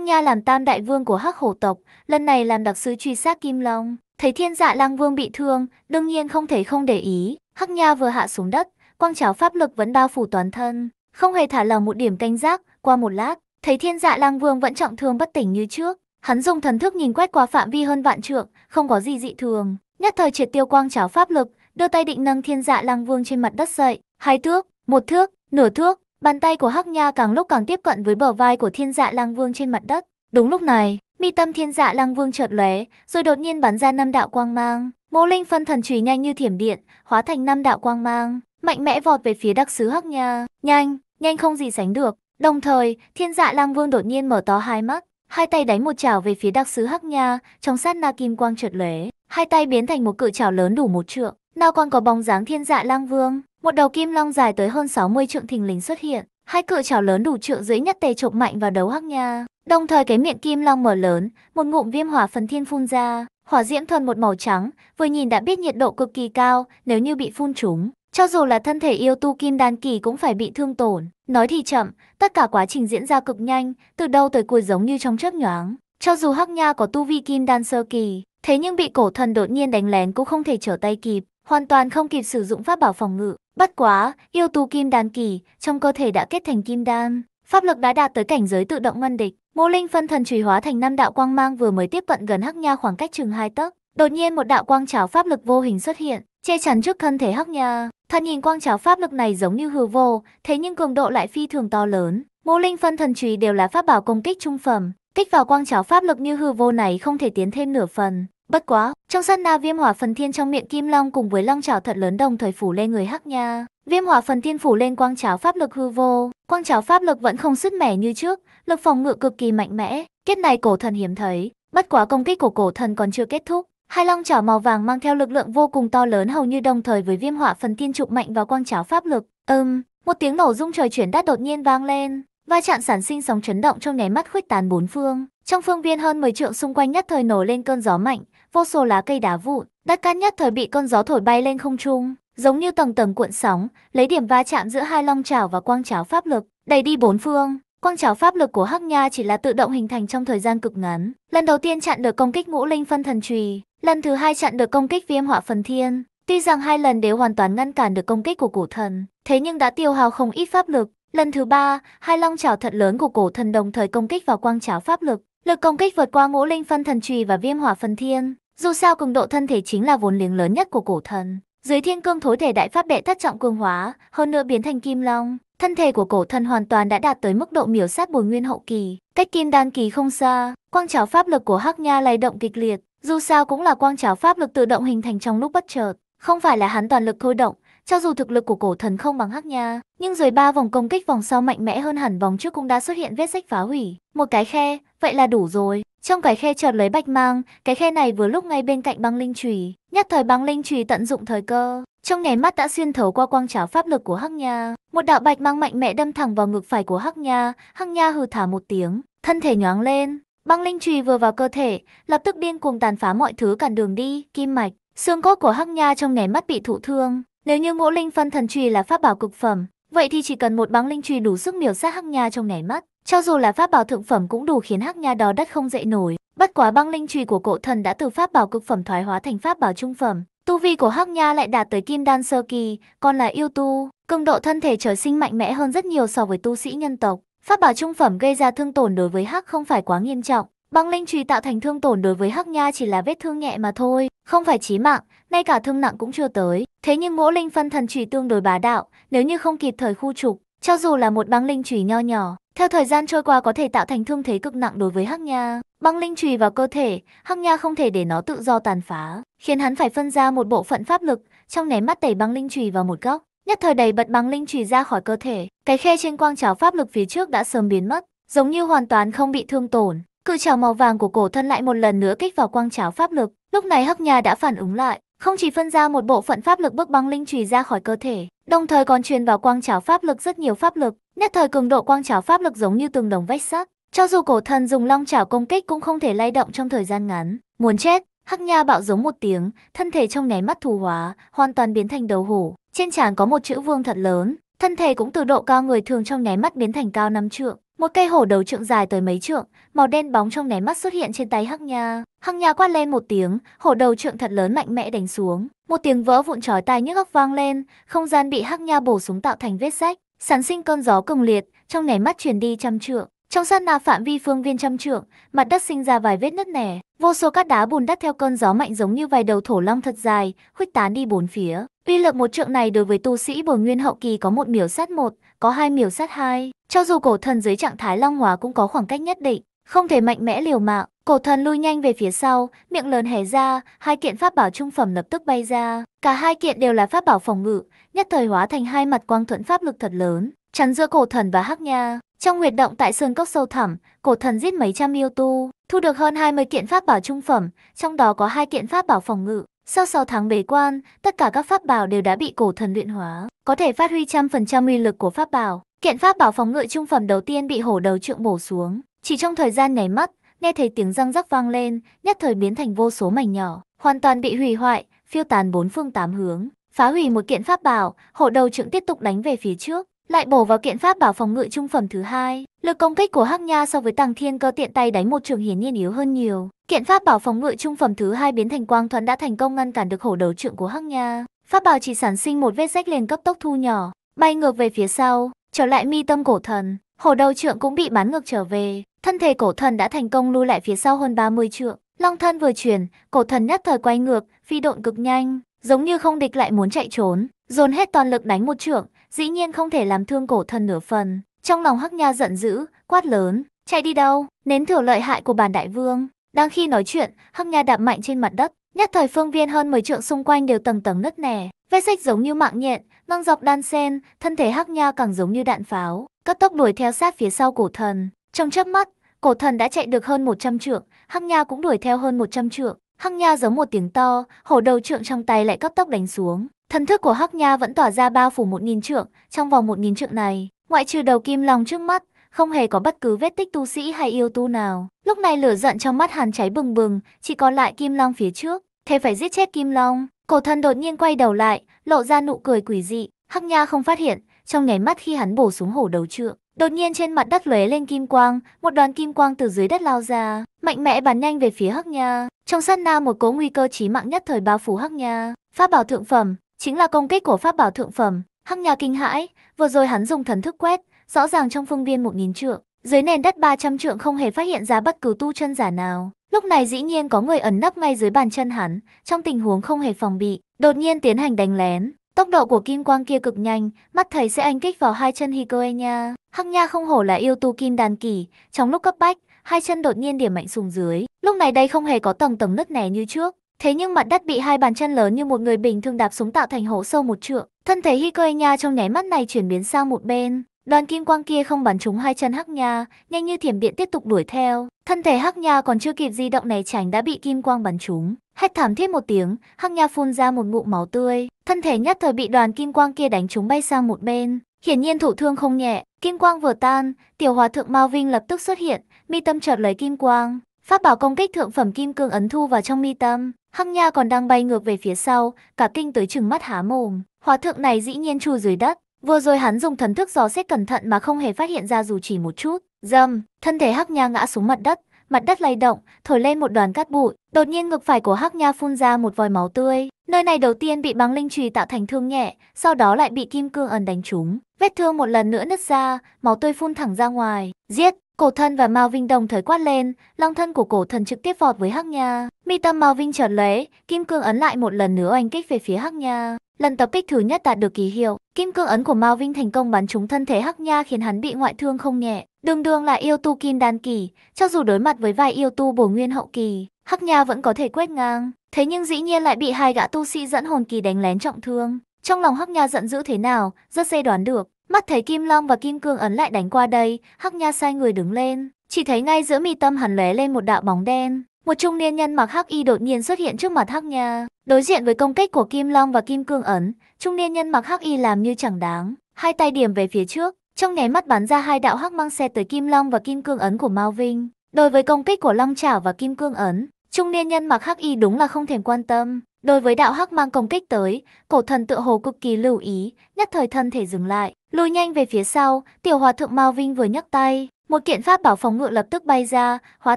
Nha làm Tam đại vương của Hắc Hổ tộc, lần này làm đặc sứ truy sát Kim Long. Thấy Thiên Dạ Lang Vương bị thương, đương nhiên không thể không để ý, Hắc Nha vừa hạ xuống đất, quang trảo pháp lực vẫn bao phủ toàn thân, không hề thả lỏng một điểm canh giác, qua một lát, thấy thiên dạ lang vương vẫn trọng thương bất tỉnh như trước. Hắn dùng thần thức nhìn quét qua phạm vi hơn vạn trượng, không có gì dị thường, nhất thời triệt tiêu quang trảo pháp lực, đưa tay định nâng thiên dạ lang vương trên mặt đất dậy, hai thước, một thước, nửa thước, bàn tay của Hắc Nha càng lúc càng tiếp cận với bờ vai của thiên dạ lang vương trên mặt đất. Đúng lúc này, mi tâm thiên dạ lang vương chợt lóe, rồi đột nhiên bắn ra năm đạo quang mang, mô Linh phân thần chùy nhanh như thiểm điện, hóa thành năm đạo quang mang, mạnh mẽ vọt về phía đặc sứ Hắc Nha. Nhanh, nhanh không gì sánh được. Đồng thời, thiên dạ lang vương đột nhiên mở to hai mắt, hai tay đánh một chảo về phía đặc sứ Hắc Nha, trong sát na kim quang trượt lóe, hai tay biến thành một cự chảo lớn đủ một trượng. Nào còn có bóng dáng thiên dạ lang vương, một đầu kim long dài tới hơn 60 trượng thình lình xuất hiện, hai cự chảo lớn đủ trượng dưới nhất tề chộp mạnh vào đầu Hắc Nha. Đồng thời cái miệng kim long mở lớn, một ngụm viêm hỏa phần thiên phun ra, hỏa diễm thuần một màu trắng, vừa nhìn đã biết nhiệt độ cực kỳ cao, nếu như bị phun trúng, cho dù là thân thể yêu tu kim đan kỳ cũng phải bị thương tổn. Nói thì chậm, tất cả quá trình diễn ra cực nhanh, từ đầu tới cuối giống như trong chớp nhoáng. Cho dù Hắc Nha có tu vi kim đan sơ kỳ, thế nhưng bị cổ thần đột nhiên đánh lén cũng không thể trở tay kịp, hoàn toàn không kịp sử dụng pháp bảo phòng ngự. Bất quá, yêu tu kim đan kỳ, trong cơ thể đã kết thành kim đan, pháp lực đã đạt tới cảnh giới tự động ngăn địch. Mô Linh phân thần chùy hóa thành năm đạo quang mang vừa mới tiếp cận gần Hắc Nha khoảng cách chừng hai tấc, đột nhiên một đạo quang trảo pháp lực vô hình xuất hiện, che chắn trước thân thể Hắc Nha thần nhìn quang tráo pháp lực này giống như hư vô, thế nhưng cường độ lại phi thường to lớn. Mô linh phân thần chùy đều là pháp bảo công kích trung phẩm, kích vào quang tráo pháp lực như hư vô này không thể tiến thêm nửa phần. Bất quá, trong sát na viêm hỏa phần thiên trong miệng kim long cùng với long chảo thật lớn đồng thời phủ lên người hắc nha. Viêm hỏa phần thiên phủ lên quang tráo pháp lực hư vô, quang tráo pháp lực vẫn không sứt mẻ như trước, lực phòng ngự cực kỳ mạnh mẽ. kết này cổ thần hiếm thấy, bất quá công kích của cổ thần còn chưa kết thúc, Hai long chảo màu vàng mang theo lực lượng vô cùng to lớn hầu như đồng thời với viêm hỏa phần tiên trụ mạnh và quang chảo pháp lực. Ừm, um, một tiếng nổ rung trời chuyển đất đột nhiên vang lên, va chạm sản sinh sóng chấn động trong nháy mắt khuếch tán bốn phương. Trong phương viên hơn 10 trượng xung quanh nhất thời nổ lên cơn gió mạnh, vô số lá cây đá vụn, đất cát nhất thời bị cơn gió thổi bay lên không trung, giống như tầng tầng cuộn sóng, lấy điểm va chạm giữa hai long chảo và quang chảo pháp lực, đẩy đi bốn phương. Quang chảo pháp lực của Hắc Nha chỉ là tự động hình thành trong thời gian cực ngắn. Lần đầu tiên chặn được công kích ngũ linh phân thần trùy, Lần thứ hai chặn được công kích viêm họa phần thiên. Tuy rằng hai lần đều hoàn toàn ngăn cản được công kích của cổ thần, thế nhưng đã tiêu hao không ít pháp lực. Lần thứ ba, hai long chảo thật lớn của cổ thần đồng thời công kích vào quang chảo pháp lực. Lực công kích vượt qua ngũ linh phân thần trùy và viêm hỏa phân thiên. Dù sao cường độ thân thể chính là vốn liếng lớn nhất của cổ thần. Dưới thiên cương thối thể đại pháp đệ thất trọng cường hóa, hơn nữa biến thành kim long, thân thể của cổ thần hoàn toàn đã đạt tới mức độ miểu sát bồi nguyên hậu kỳ, cách kim đan kỳ không xa, quang chảo pháp lực của Hắc Nha lay động kịch liệt, dù sao cũng là quang tráo pháp lực tự động hình thành trong lúc bất chợt, không phải là hắn toàn lực thôi động, cho dù thực lực của cổ thần không bằng hắc nha, nhưng rồi ba vòng công kích vòng sau mạnh mẽ hơn hẳn vòng trước cũng đã xuất hiện vết rách phá hủy. Một cái khe, vậy là đủ rồi. Trong cái khe chợt lấy bạch mang, cái khe này vừa lúc ngay bên cạnh băng linh chùy, nhất thời băng linh chùy tận dụng thời cơ, trong nháy mắt đã xuyên thấu qua quang trảo pháp lực của hắc nha, một đạo bạch mang mạnh mẽ đâm thẳng vào ngực phải của hắc nha, hắc nha hừ thả một tiếng, thân thể nhoáng lên, Băng linh trùy vừa vào cơ thể, lập tức điên cuồng tàn phá mọi thứ cản đường đi, kim mạch, xương cốt của Hắc Nha trong nháy mắt bị thụ thương. Nếu như ngũ linh phân thần trùy là pháp bảo cực phẩm, vậy thì chỉ cần một băng linh trùy đủ sức miểu sát Hắc Nha trong nháy mắt, cho dù là pháp bảo thượng phẩm cũng đủ khiến Hắc Nha đó đất không dậy nổi. Bất quá băng linh trùy của cổ thần đã từ pháp bảo cực phẩm thoái hóa thành pháp bảo trung phẩm, tu vi của Hắc Nha lại đạt tới kim đan sơ kỳ, còn là yêu tu, cường độ thân thể trời sinh mạnh mẽ hơn rất nhiều so với tu sĩ nhân tộc. Pháp bảo trung phẩm gây ra thương tổn đối với Hắc không phải quá nghiêm trọng. Băng linh trùy tạo thành thương tổn đối với Hắc Nha chỉ là vết thương nhẹ mà thôi, không phải chí mạng, ngay cả thương nặng cũng chưa tới. Thế nhưng ngũ linh phân thần trùy tương đối bá đạo, nếu như không kịp thời khu trục, cho dù là một băng linh trùy nho nhỏ, theo thời gian trôi qua có thể tạo thành thương thế cực nặng đối với Hắc Nha. Băng linh trùy vào cơ thể, Hắc Nha không thể để nó tự do tàn phá, khiến hắn phải phân ra một bộ phận pháp lực, trong nháy mắt tẩy băng linh trùy vào một góc nhất thời đẩy bật băng linh trùy ra khỏi cơ thể. Cái khe trên quang trảo pháp lực phía trước đã sớm biến mất, giống như hoàn toàn không bị thương tổn. Cự trảo màu vàng của cổ thân lại một lần nữa kích vào quang trảo pháp lực. Lúc này Hắc Nha đã phản ứng lại, không chỉ phân ra một bộ phận pháp lực bước băng linh trùy ra khỏi cơ thể, đồng thời còn truyền vào quang trảo pháp lực rất nhiều pháp lực. Nhất thời cường độ quang trảo pháp lực giống như tường đồng vách sắt, cho dù cổ thần dùng long trảo công kích cũng không thể lay động trong thời gian ngắn. Muốn chết, Hắc Nha bạo giống một tiếng, thân thể trong nháy mắt thù hóa, hoàn toàn biến thành đầu hổ. Trên trán có một chữ vương thật lớn, thân thể cũng từ độ cao người thường trong nháy mắt biến thành cao năm trượng. Một cây hổ đầu trượng dài tới mấy trượng, màu đen bóng trong nháy mắt xuất hiện trên tay Hắc Nha. Hắc Nha quát lên một tiếng, hổ đầu trượng thật lớn mạnh mẽ đánh xuống. Một tiếng vỡ vụn chói tai nhức óc vang lên, không gian bị Hắc Nha bổ súng tạo thành vết rách, sản sinh cơn gió cường liệt, trong nháy mắt truyền đi trăm trượng. Trong sân na phạm vi phương viên trăm trượng, mặt đất sinh ra vài vết nứt nẻ, vô số cát đá bùn đất theo cơn gió mạnh giống như vài đầu thổ long thật dài, khuếch tán đi bốn phía. Uy lực một trượng này đối với tu sĩ bồi nguyên hậu kỳ có một miểu sát một, có hai miểu sát hai. Cho dù cổ thần dưới trạng thái long hóa cũng có khoảng cách nhất định, không thể mạnh mẽ liều mạng. Cổ thần lui nhanh về phía sau, miệng lớn hé ra, hai kiện pháp bảo trung phẩm lập tức bay ra. Cả hai kiện đều là pháp bảo phòng ngự, nhất thời hóa thành hai mặt quang thuận pháp lực thật lớn, chắn giữa cổ thần và hắc nha. Trong huyệt động tại sơn cốc sâu thẳm, cổ thần giết mấy trăm yêu tu, thu được hơn 20 kiện pháp bảo trung phẩm, trong đó có hai kiện pháp bảo phòng ngự. Sau 6 tháng bế quan, tất cả các pháp bảo đều đã bị cổ thần luyện hóa, có thể phát huy trăm phần trăm uy lực của pháp bảo. Kiện pháp bảo phòng ngự trung phẩm đầu tiên bị hổ đầu trượng bổ xuống, chỉ trong thời gian nháy mắt, nghe thấy tiếng răng rắc vang lên, nhất thời biến thành vô số mảnh nhỏ, hoàn toàn bị hủy hoại, phiêu tán bốn phương tám hướng. Phá hủy một kiện pháp bảo, hổ đầu trượng tiếp tục đánh về phía trước, lại bổ vào kiện pháp bảo phòng ngự trung phẩm thứ hai. Lực công kích của Hắc Nha so với Tàng Thiên Cơ tiện tay đánh một trường hiển nhiên yếu hơn nhiều. Kiện pháp bảo phòng ngự trung phẩm thứ hai biến thành quang thuẫn đã thành công ngăn cản được hổ đầu trượng của Hắc Nha. Pháp bảo chỉ sản sinh một vết rách liền cấp tốc thu nhỏ, bay ngược về phía sau, trở lại mi tâm cổ thần. Hổ đầu trượng cũng bị bắn ngược trở về, thân thể cổ thần đã thành công lui lại phía sau hơn 30 trượng. Long thân vừa chuyển, cổ thần nhất thời quay ngược, phi độn cực nhanh, giống như không địch lại muốn chạy trốn, dồn hết toàn lực đánh một trượng, dĩ nhiên không thể làm thương cổ thần nửa phần. Trong lòng Hắc Nha giận dữ, quát lớn, chạy đi đâu, nến thử lợi hại của bản đại vương. Đang khi nói chuyện, Hắc Nha đạp mạnh trên mặt đất, nhất thời phương viên hơn 10 trượng xung quanh đều tầng tầng nứt nẻ, vết sách giống như mạng nhện, ngang dọc đan sen, thân thể Hắc Nha càng giống như đạn pháo, cấp tốc đuổi theo sát phía sau cổ thần. Trong chớp mắt, cổ thần đã chạy được hơn 100 trượng, Hắc Nha cũng đuổi theo hơn 100 trượng. Hắc Nha giống một tiếng to, hổ đầu trượng trong tay lại cấp tốc đánh xuống, Thần thức của Hắc Nha vẫn tỏa ra bao phủ một nghìn trượng, trong vòng một nghìn trượng này, ngoại trừ đầu kim long trước mắt, không hề có bất cứ vết tích tu sĩ hay yêu tu nào. Lúc này lửa giận trong mắt Hàn cháy bừng bừng, chỉ còn lại kim long phía trước, thế phải giết chết kim long. Cổ thần đột nhiên quay đầu lại, lộ ra nụ cười quỷ dị, Hắc Nha không phát hiện, trong nháy mắt khi hắn bổ xuống hổ đầu trượng, đột nhiên trên mặt đất lóe lên kim quang, một đoàn kim quang từ dưới đất lao ra, mạnh mẽ bắn nhanh về phía Hắc Nha. Trong sát na một cố nguy cơ chí mạng nhất thời bao phủ Hắc Nha. Pháp bảo thượng phẩm, chính là công kích của pháp bảo thượng phẩm. Hắc Nha kinh hãi, vừa rồi hắn dùng thần thức quét, rõ ràng trong phương viên một nghìn trượng, dưới nền đất 300 trượng không hề phát hiện ra bất cứ tu chân giả nào. Lúc này dĩ nhiên có người ẩn nấp ngay dưới bàn chân hắn, trong tình huống không hề phòng bị, đột nhiên tiến hành đánh lén. Tốc độ của kim quang kia cực nhanh, mắt thầy sẽ anh kích vào hai chân Hikoe nha. Hắc Nha không hổ là yêu tu kim đàn kỳ, trong lúc cấp bách, hai chân đột nhiên điểm mạnh xuống dưới. Lúc này đây không hề có tầng tầng nứt nẻ như trước, Thế nhưng mặt đất bị hai bàn chân lớn như một người bình thường đạp xuống tạo thành hố sâu một trượng. Thân thể Hikoenya trong nháy mắt này chuyển biến sang một bên. Đoàn kim quang kia không bắn trúng hai chân Hắc Nha, nhanh như thiểm điện tiếp tục đuổi theo. Thân thể Hắc Nha còn chưa kịp di động này tránh đã bị kim quang bắn trúng. Hét thảm thiết một tiếng, Hắc Nha phun ra một ngụm máu tươi. Thân thể nhất thời bị đoàn kim quang kia đánh trúng bay sang một bên. Hiển nhiên thụ thương không nhẹ, kim quang vừa tan, tiểu hòa thượng Mao Vinh lập tức xuất hiện, mi tâm chợt lấy kim quang. Pháp bảo công kích thượng phẩm kim cương ấn thu vào trong mi tâm, Hắc Nha còn đang bay ngược về phía sau, cả kinh tới chừng mắt há mồm. Hóa thượng này dĩ nhiên chui dưới đất. Vừa rồi hắn dùng thần thức dò xét cẩn thận mà không hề phát hiện ra dù chỉ một chút. Dầm, thân thể Hắc Nha ngã xuống mặt đất, mặt đất lay động, thổi lên một đoàn cát bụi. Đột nhiên ngực phải của Hắc Nha phun ra một vòi máu tươi. Nơi này đầu tiên bị băng linh trùy tạo thành thương nhẹ, sau đó lại bị kim cương ẩn đánh trúng. Vết thương một lần nữa nứt ra, máu tươi phun thẳng ra ngoài. Giết, Cổ thân và Mao Vinh đồng thời quát lên, long thân của cổ thân trực tiếp vọt với Hắc Nha. Mi tâm Mao Vinh chợt lấy, kim cương ấn lại một lần nữa oanh kích về phía Hắc Nha. Lần tập kích thứ nhất đạt được kỳ hiệu, kim cương ấn của Mao Vinh thành công bắn trúng thân thể Hắc Nha khiến hắn bị ngoại thương không nhẹ. Đường đường là yêu tu kim đan kỳ, cho dù đối mặt với vài yêu tu bổ nguyên hậu kỳ, Hắc Nha vẫn có thể quét ngang. Thế nhưng dĩ nhiên lại bị hai gã tu sĩ dẫn hồn kỳ đánh lén trọng thương. Trong lòng Hắc Nha giận dữ thế nào, rất dễ đoán được. Mắt thấy Kim Long và Kim Cương ấn lại đánh qua đây, Hắc Nha sai người đứng lên. Chỉ thấy ngay giữa mi tâm hắn lóe lên một đạo bóng đen. Một trung niên nhân mặc hắc y đột nhiên xuất hiện trước mặt Hắc Nha. Đối diện với công kích của Kim Long và Kim Cương ấn, trung niên nhân mặc hắc y làm như chẳng đáng. Hai tay điểm về phía trước, trong nháy mắt bắn ra hai đạo hắc mang xe tới Kim Long và Kim Cương ấn của Mao Vinh. Đối với công kích của Long Chảo và Kim Cương ấn, trung niên nhân mặc hắc y đúng là không thèm quan tâm. Đối với đạo hắc mang công kích tới, cổ thần tựa hồ cực kỳ lưu ý, nhất thời thân thể dừng lại, lùi nhanh về phía sau, tiểu hòa thượng Mao Vinh vừa nhấc tay, một kiện pháp bảo phòng ngự lập tức bay ra, hóa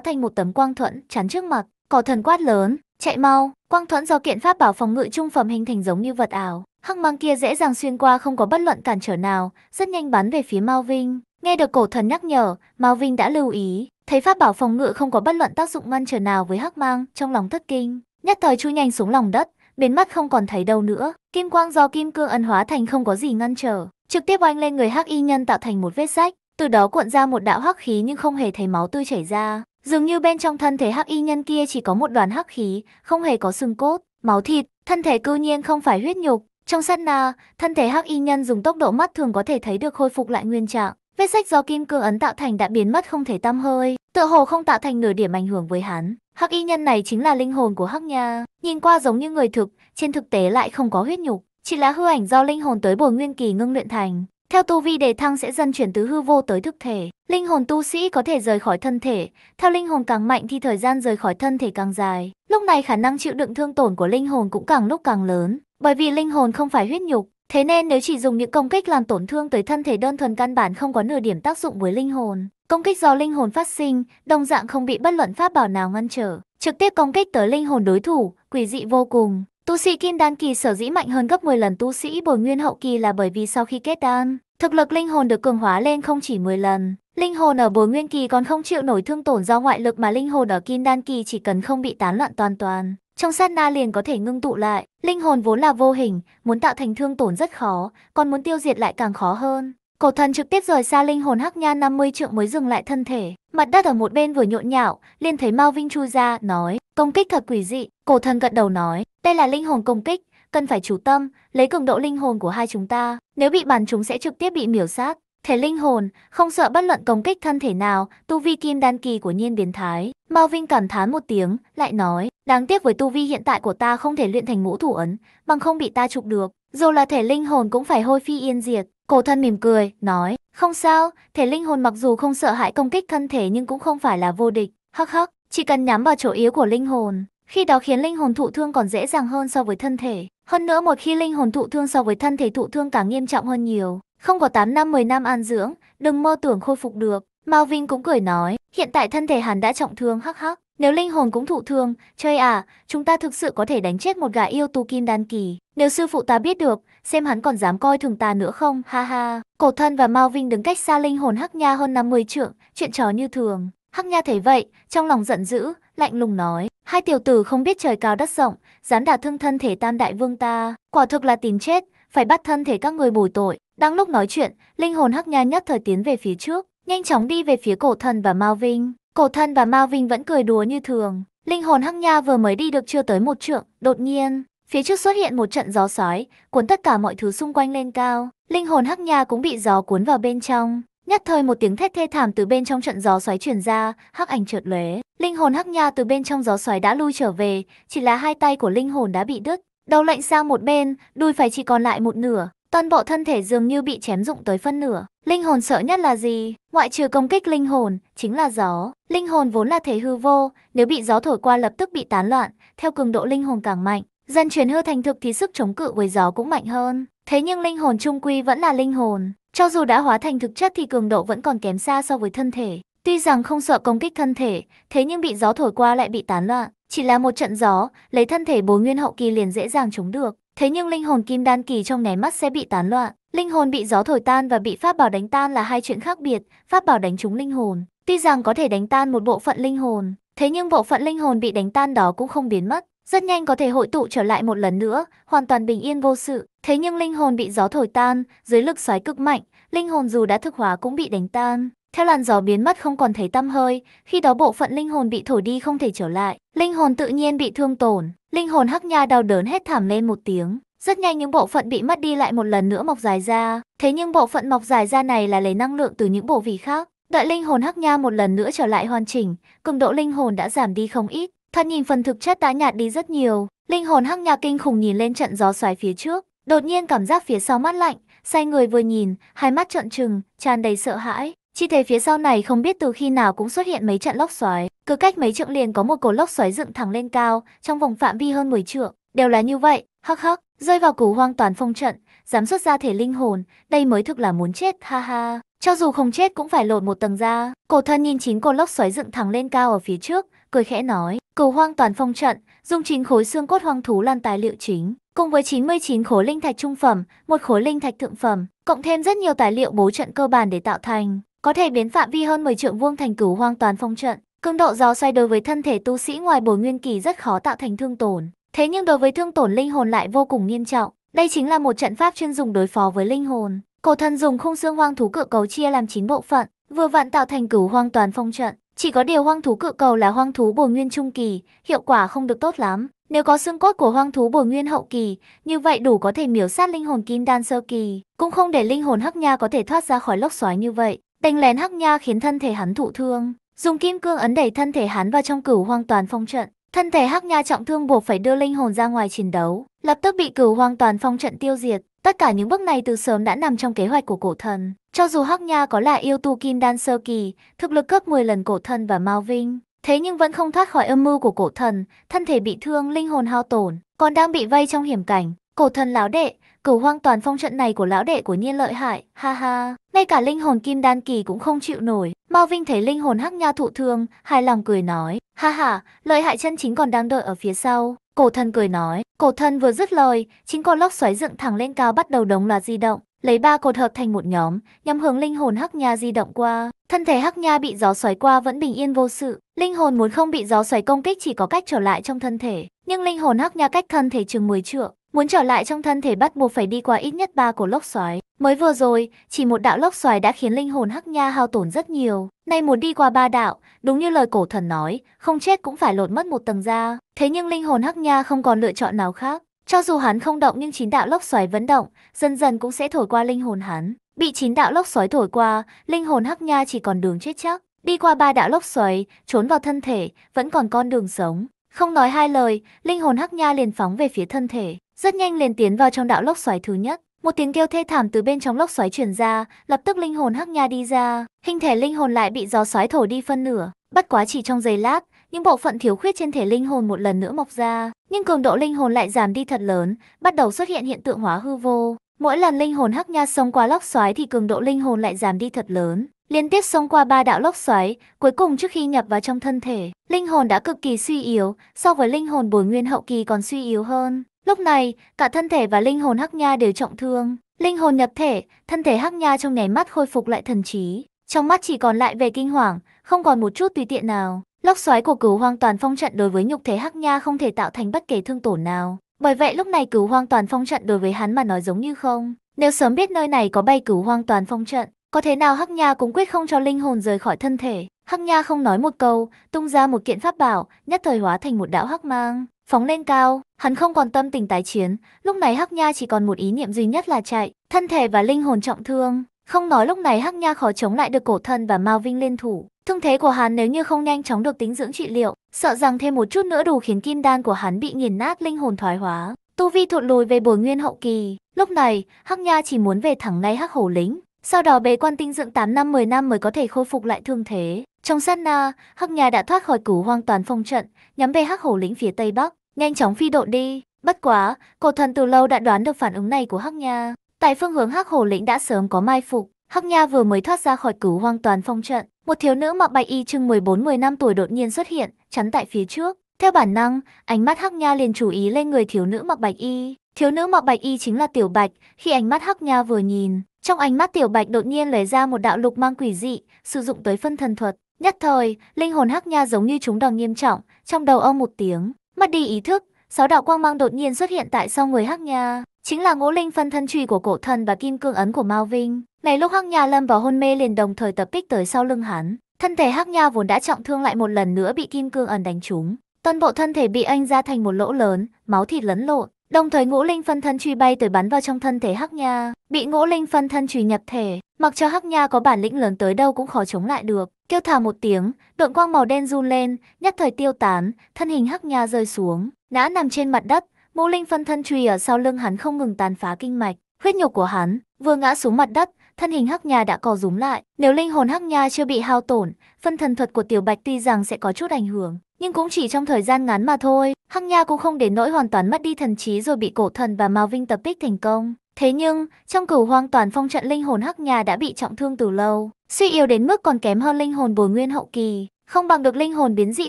thành một tấm quang thuẫn chắn trước mặt, cổ thần quát lớn, chạy mau, quang thuẫn do kiện pháp bảo phòng ngự trung phẩm hình thành giống như vật ảo, hắc mang kia dễ dàng xuyên qua không có bất luận cản trở nào, rất nhanh bắn về phía Mao Vinh. Nghe được cổ thần nhắc nhở, Mao Vinh đã lưu ý, thấy pháp bảo phòng ngự không có bất luận tác dụng ngăn trở nào với hắc mang, trong lòng thất kinh nhất thời chui nhanh xuống lòng đất, biến mất không còn thấy đâu nữa. Kim quang do kim cương ấn hóa thành không có gì ngăn trở, trực tiếp oanh lên người hắc y nhân tạo thành một vết rách, từ đó cuộn ra một đạo hắc khí nhưng không hề thấy máu tươi chảy ra. Dường như bên trong thân thể hắc y nhân kia chỉ có một đoàn hắc khí, không hề có xương cốt, máu thịt, thân thể cư nhiên không phải huyết nhục. Trong sát na, thân thể hắc y nhân dùng tốc độ mắt thường có thể thấy được khôi phục lại nguyên trạng. Vết sách do kim cương ấn tạo thành đã biến mất không thể tăm hơi, tựa hồ không tạo thành nửa điểm ảnh hưởng với hắn. Hắc y nhân này chính là linh hồn của Hắc Nha, nhìn qua giống như người thực, trên thực tế lại không có huyết nhục, chỉ là hư ảnh do linh hồn tới bồi nguyên kỳ ngưng luyện thành. Theo tu vi đề thăng sẽ dần chuyển từ hư vô tới thực thể, linh hồn tu sĩ có thể rời khỏi thân thể, theo linh hồn càng mạnh thì thời gian rời khỏi thân thể càng dài. Lúc này khả năng chịu đựng thương tổn của linh hồn cũng càng lúc càng lớn, bởi vì linh hồn không phải huyết nhục, thế nên nếu chỉ dùng những công kích làm tổn thương tới thân thể đơn thuần căn bản không có nửa điểm tác dụng với linh hồn. Công kích do linh hồn phát sinh, đồng dạng không bị bất luận pháp bảo nào ngăn trở, trực tiếp công kích tới linh hồn đối thủ, quỷ dị vô cùng. Tu sĩ kim đan kỳ sở dĩ mạnh hơn gấp 10 lần tu sĩ bồi nguyên hậu kỳ là bởi vì sau khi kết đan, thực lực linh hồn được cường hóa lên không chỉ 10 lần. Linh hồn ở bồi nguyên kỳ còn không chịu nổi thương tổn do ngoại lực mà linh hồn ở kim đan kỳ chỉ cần không bị tán loạn toàn toàn. Trong sát na liền có thể ngưng tụ lại, linh hồn vốn là vô hình, muốn tạo thành thương tổn rất khó, còn muốn tiêu diệt lại càng khó hơn. Cổ thần trực tiếp rời xa linh hồn hắc nha 50 trượng mới dừng lại thân thể. Mặt đất ở một bên vừa nhộn nhạo, liền thấy Mao Vinh chui ra, nói, công kích thật quỷ dị. Cổ thần gật đầu nói, đây là linh hồn công kích, cần phải chú tâm, lấy cường độ linh hồn của hai chúng ta. Nếu bị bắn chúng sẽ trực tiếp bị miểu sát. Thể linh hồn, không sợ bất luận công kích thân thể nào, tu vi kim đan kỳ của nhiên biến thái. Mao Vinh cảm thán một tiếng, lại nói, đáng tiếc với tu vi hiện tại của ta không thể luyện thành ngũ thủ ấn, bằng không bị ta chụp được dù là thể linh hồn cũng phải hôi phi yên diệt. Cổ thân mỉm cười, nói, không sao, thể linh hồn mặc dù không sợ hãi công kích thân thể nhưng cũng không phải là vô địch, hắc hắc, chỉ cần nhắm vào chỗ yếu của linh hồn, khi đó khiến linh hồn thụ thương còn dễ dàng hơn so với thân thể. Hơn nữa một khi linh hồn thụ thương so với thân thể thụ thương càng nghiêm trọng hơn nhiều, không có 8 năm 10 năm an dưỡng, đừng mơ tưởng khôi phục được. Mao Vinh cũng cười nói, Hiện tại thân thể hắn đã trọng thương hắc hắc. Nếu linh hồn cũng thụ thương, chơi à, chúng ta thực sự có thể đánh chết một gã yêu tu kim đan kỳ. Nếu sư phụ ta biết được, xem hắn còn dám coi thường ta nữa không, ha ha. Cổ thân và Mao Vinh đứng cách xa linh hồn Hắc Nha hơn 50 trượng, chuyện trò như thường. Hắc Nha thấy vậy, trong lòng giận dữ, lạnh lùng nói. Hai tiểu tử không biết trời cao đất rộng, dám đả thương thân thể tam đại vương ta. Quả thực là tìm chết, phải bắt thân thể các người bồi tội. Đang lúc nói chuyện, linh hồn Hắc Nha nhất thời tiến về phía trước nhanh chóng đi về phía cổ thần và Mao Vinh. Cổ thần và Mao Vinh vẫn cười đùa như thường. Linh hồn Hắc Nha vừa mới đi được chưa tới một trượng, đột nhiên, phía trước xuất hiện một trận gió sói, cuốn tất cả mọi thứ xung quanh lên cao. Linh hồn Hắc Nha cũng bị gió cuốn vào bên trong. Nhất thời một tiếng thét thê thảm từ bên trong trận gió xoáy truyền ra, hắc ảnh trượt lóe, linh hồn hắc nha từ bên trong gió xoáy đã lui trở về, chỉ là hai tay của linh hồn đã bị đứt, đầu lệnh sang một bên, đuôi phải chỉ còn lại một nửa, toàn bộ thân thể dường như bị chém rụng tới phân nửa. Linh hồn sợ nhất là gì? Ngoại trừ công kích linh hồn, chính là gió. Linh hồn vốn là thể hư vô, nếu bị gió thổi qua lập tức bị tán loạn, theo cường độ linh hồn càng mạnh. Dân chuyển hư thành thực thì sức chống cự với gió cũng mạnh hơn. Thế nhưng linh hồn trung quy vẫn là linh hồn. Cho dù đã hóa thành thực chất thì cường độ vẫn còn kém xa so với thân thể. Tuy rằng không sợ công kích thân thể, thế nhưng bị gió thổi qua lại bị tán loạn. Chỉ là một trận gió, lấy thân thể bối nguyên hậu kỳ liền dễ dàng chống được. Thế nhưng linh hồn kim đan kỳ trong nháy mắt sẽ bị tán loạn. Linh hồn bị gió thổi tan và bị pháp bảo đánh tan là hai chuyện khác biệt, pháp bảo đánh trúng linh hồn, tuy rằng có thể đánh tan một bộ phận linh hồn, thế nhưng bộ phận linh hồn bị đánh tan đó cũng không biến mất, rất nhanh có thể hội tụ trở lại một lần nữa, hoàn toàn bình yên vô sự. Thế nhưng linh hồn bị gió thổi tan, dưới lực xoáy cực mạnh, linh hồn dù đã thực hóa cũng bị đánh tan. Theo làn gió biến mất không còn thấy tăm hơi, khi đó bộ phận linh hồn bị thổi đi không thể trở lại, linh hồn tự nhiên bị thương tổn, linh hồn hắc nha đau đớn hết thảm lên một tiếng, rất nhanh những bộ phận bị mất đi lại một lần nữa mọc dài ra, thế nhưng bộ phận mọc dài ra này là lấy năng lượng từ những bộ vị khác. Đợi linh hồn hắc nha một lần nữa trở lại hoàn chỉnh, cường độ linh hồn đã giảm đi không ít, thoạt nhìn phần thực chất đã nhạt đi rất nhiều. Linh hồn hắc nha kinh khủng nhìn lên trận gió xoáy phía trước, đột nhiên cảm giác phía sau mát lạnh, say người vừa nhìn, hai mắt trợn trừng, tràn đầy sợ hãi. chi thấy phía sau này không biết từ khi nào cũng xuất hiện mấy trận lốc xoáy, cứ cách mấy trượng liền có một cột lốc xoáy dựng thẳng lên cao, trong vòng phạm vi hơn 10 trượng, đều là như vậy, hắc hắc, Rơi vào cửu hoang toàn phong trận, dám xuất ra thể linh hồn, đây mới thực là muốn chết, ha ha. Cho dù không chết cũng phải lột một tầng ra. Cổ thân nhìn chín cột lốc xoáy dựng thẳng lên cao ở phía trước, cười khẽ nói. Cửu hoang toàn phong trận, dùng chín khối xương cốt hoang thú lan tài liệu chính, cùng với 99 khối linh thạch trung phẩm, một khối linh thạch thượng phẩm, cộng thêm rất nhiều tài liệu bố trận cơ bản để tạo thành, có thể biến phạm vi hơn 10 trượng vuông thành cửu hoang toàn phong trận. Cường độ gió xoay đối với thân thể tu sĩ ngoài bồi nguyên kỳ rất khó tạo thành thương tổn. Thế nhưng đối với thương tổn linh hồn lại vô cùng nghiêm trọng. Đây chính là một trận pháp chuyên dùng đối phó với linh hồn. Cổ thần dùng khung xương hoang thú cự cầu chia làm chín bộ phận, vừa vặn tạo thành cửu hoang toàn phong trận. Chỉ có điều hoang thú cự cầu là hoang thú bồi nguyên trung kỳ, hiệu quả không được tốt lắm. Nếu có xương cốt của hoang thú bồi nguyên hậu kỳ, như vậy đủ có thể miểu sát linh hồn kim đan sơ kỳ, cũng không để linh hồn hắc nha có thể thoát ra khỏi lốc xoáy như vậy. Đánh lén hắc nha khiến thân thể hắn thụ thương, dùng kim cương ấn đẩy thân thể hắn vào trong cửu hoang toàn phong trận, Thân thể Hắc Nha trọng thương buộc phải đưa linh hồn ra ngoài chiến đấu, lập tức bị cửu hoang toàn phong trận tiêu diệt. Tất cả những bước này từ sớm đã nằm trong kế hoạch của cổ thần. Cho dù Hắc Nha có là yêu tu kim đan sơ kỳ, thực lực gấp 10 lần cổ thần và Mao Vinh, thế nhưng vẫn không thoát khỏi âm mưu của cổ thần, thân thể bị thương, linh hồn hao tổn, còn đang bị vây trong hiểm cảnh. Cổ thần lão đệ, cửu hoang toàn phong trận này của lão đệ của nhiên lợi hại, ha ha. Ngay cả linh hồn kim đan kỳ cũng không chịu nổi. Mao Vinh thấy linh hồn Hắc Nha thụ thương, hài lòng cười nói, Ha ha, lợi hại chân chính còn đang đợi ở phía sau. Cổ thân cười nói, cổ thân vừa dứt lời, chính con lốc xoáy dựng thẳng lên cao bắt đầu đống loạt di động, lấy ba cột hợp thành một nhóm, nhằm hướng linh hồn Hắc Nha di động qua. Thân thể Hắc Nha bị gió xoáy qua vẫn bình yên vô sự, linh hồn muốn không bị gió xoáy công kích chỉ có cách trở lại trong thân thể, nhưng linh hồn Hắc Nha cách thân thể chừng 10 trượng, Muốn trở lại trong thân thể bắt buộc phải đi qua ít nhất ba cổ lốc xoáy. Mới vừa rồi, chỉ một đạo lốc xoáy đã khiến linh hồn Hắc Nha hao tổn rất nhiều. Nay muốn đi qua ba đạo, đúng như lời cổ thần nói, không chết cũng phải lột mất một tầng da. Thế nhưng linh hồn Hắc Nha không còn lựa chọn nào khác. Cho dù hắn không động nhưng chín đạo lốc xoáy vẫn động, dần dần cũng sẽ thổi qua linh hồn hắn. Bị chín đạo lốc xoáy thổi qua, linh hồn Hắc Nha chỉ còn đường chết chắc. Đi qua ba đạo lốc xoáy, trốn vào thân thể, vẫn còn con đường sống. Không nói hai lời, linh hồn Hắc Nha liền phóng về phía thân thể, rất nhanh liền tiến vào trong đạo lốc xoáy thứ nhất. Một tiếng kêu thê thảm từ bên trong lốc xoáy truyền ra, lập tức linh hồn Hắc Nha đi ra, hình thể linh hồn lại bị gió xoáy thổi đi phân nửa, bất quá chỉ trong giây lát, những bộ phận thiếu khuyết trên thể linh hồn một lần nữa mọc ra, nhưng cường độ linh hồn lại giảm đi thật lớn, bắt đầu xuất hiện hiện tượng hóa hư vô. Mỗi lần linh hồn Hắc Nha xông qua lốc xoáy thì cường độ linh hồn lại giảm đi thật lớn, Liên tiếp xông qua ba đạo lốc xoáy, cuối cùng trước khi nhập vào trong thân thể, linh hồn đã cực kỳ suy yếu, so với linh hồn bồi nguyên hậu kỳ còn suy yếu hơn. Lúc này, cả thân thể và linh hồn Hắc Nha đều trọng thương. Linh hồn nhập thể, thân thể Hắc Nha trong nháy mắt khôi phục lại thần trí, trong mắt chỉ còn lại vẻ kinh hoàng, không còn một chút tùy tiện nào. Lốc xoáy của cửu hoang toàn phong trận đối với nhục thể Hắc Nha không thể tạo thành bất kể thương tổn nào. Bởi vậy lúc này cửu hoang toàn phong trận đối với hắn mà nói giống như không. Nếu sớm biết nơi này có bay cửu hoang toàn phong trận, có thế nào Hắc Nha cũng quyết không cho linh hồn rời khỏi thân thể. Hắc Nha không nói một câu, tung ra một kiện pháp bảo, nhất thời hóa thành một đạo hắc mang, phóng lên cao. Hắn không còn tâm tình tái chiến, lúc này Hắc Nha chỉ còn một ý niệm duy nhất là chạy, thân thể và linh hồn trọng thương. Không nói lúc này Hắc Nha khó chống lại được cổ thân và Mao Vinh liên thủ. Thương thế của hắn nếu như không nhanh chóng được tính dưỡng trị liệu, sợ rằng thêm một chút nữa đủ khiến kim đan của hắn bị nghiền nát linh hồn thoái hóa. Tu vi thụt lùi về bồi nguyên hậu kỳ. Lúc này, Hắc Nha chỉ muốn về thẳng ngay Hắc Hổ lính, sau đó bế quan tinh dưỡng 8 năm 10 năm mới có thể khôi phục lại thương thế. Trong sát na, Hắc Nha đã thoát khỏi cửu hoang toàn phong trận, nhắm về Hắc Hổ lĩnh phía tây bắc, nhanh chóng phi độ đi. Bất quá, cổ thần từ lâu đã đoán được phản ứng này của Hắc Nha. Tại phương hướng Hắc Hổ lĩnh đã sớm có mai phục, Hắc Nha vừa mới thoát ra khỏi cửu hoang toàn phong trận, một thiếu nữ mặc bạch y chừng 14-10 năm tuổi đột nhiên xuất hiện, chắn tại phía trước. Theo bản năng, ánh mắt Hắc Nha liền chú ý lên người thiếu nữ mặc bạch y. Thiếu nữ mặc bạch y chính là Tiểu Bạch, khi ánh mắt Hắc Nha vừa nhìn, trong ánh mắt Tiểu Bạch đột nhiên lấy ra một đạo lục mang quỷ dị, sử dụng tới phân thần thuật. Nhất thời, linh hồn Hắc Nha giống như chúng đòn nghiêm trọng, trong đầu ông một tiếng, mất đi ý thức, sáu đạo quang mang đột nhiên xuất hiện tại sau người Hắc Nha, chính là ngũ linh phân thân truy của cổ thần và kim cương ấn của Mao Vinh. Này lúc Hắc Nha lâm vào hôn mê liền đồng thời tập kích tới sau lưng hắn, thân thể Hắc Nha vốn đã trọng thương lại một lần nữa bị kim cương ấn đánh trúng, toàn bộ thân thể bị anh ra thành một lỗ lớn, máu thịt lẫn lộn. Đồng thời ngũ linh phân thân truy bay tới bắn vào trong thân thể Hắc Nha, bị ngũ linh phân thân truy nhập thể, mặc cho Hắc Nha có bản lĩnh lớn tới đâu cũng khó chống lại được. Kêu thả một tiếng, độn quang màu đen run lên, nhất thời tiêu tán, thân hình Hắc Nha rơi xuống, ngã nằm trên mặt đất, ngũ linh phân thân truy ở sau lưng hắn không ngừng tàn phá kinh mạch, huyết nhục của hắn vừa ngã xuống mặt đất, thân hình Hắc Nha đã co rúm lại. Nếu linh hồn Hắc Nha chưa bị hao tổn, phân thần thuật của Tiểu Bạch tuy rằng sẽ có chút ảnh hưởng, nhưng cũng chỉ trong thời gian ngắn mà thôi. Hắc Nha cũng không đến nỗi hoàn toàn mất đi thần trí rồi bị cổ thần và Mao Vinh tập kích thành công. Thế nhưng, trong cửu hoang toàn phong trận linh hồn Hắc Nha đã bị trọng thương từ lâu, suy yếu đến mức còn kém hơn linh hồn bồi nguyên hậu kỳ. Không bằng được linh hồn biến dị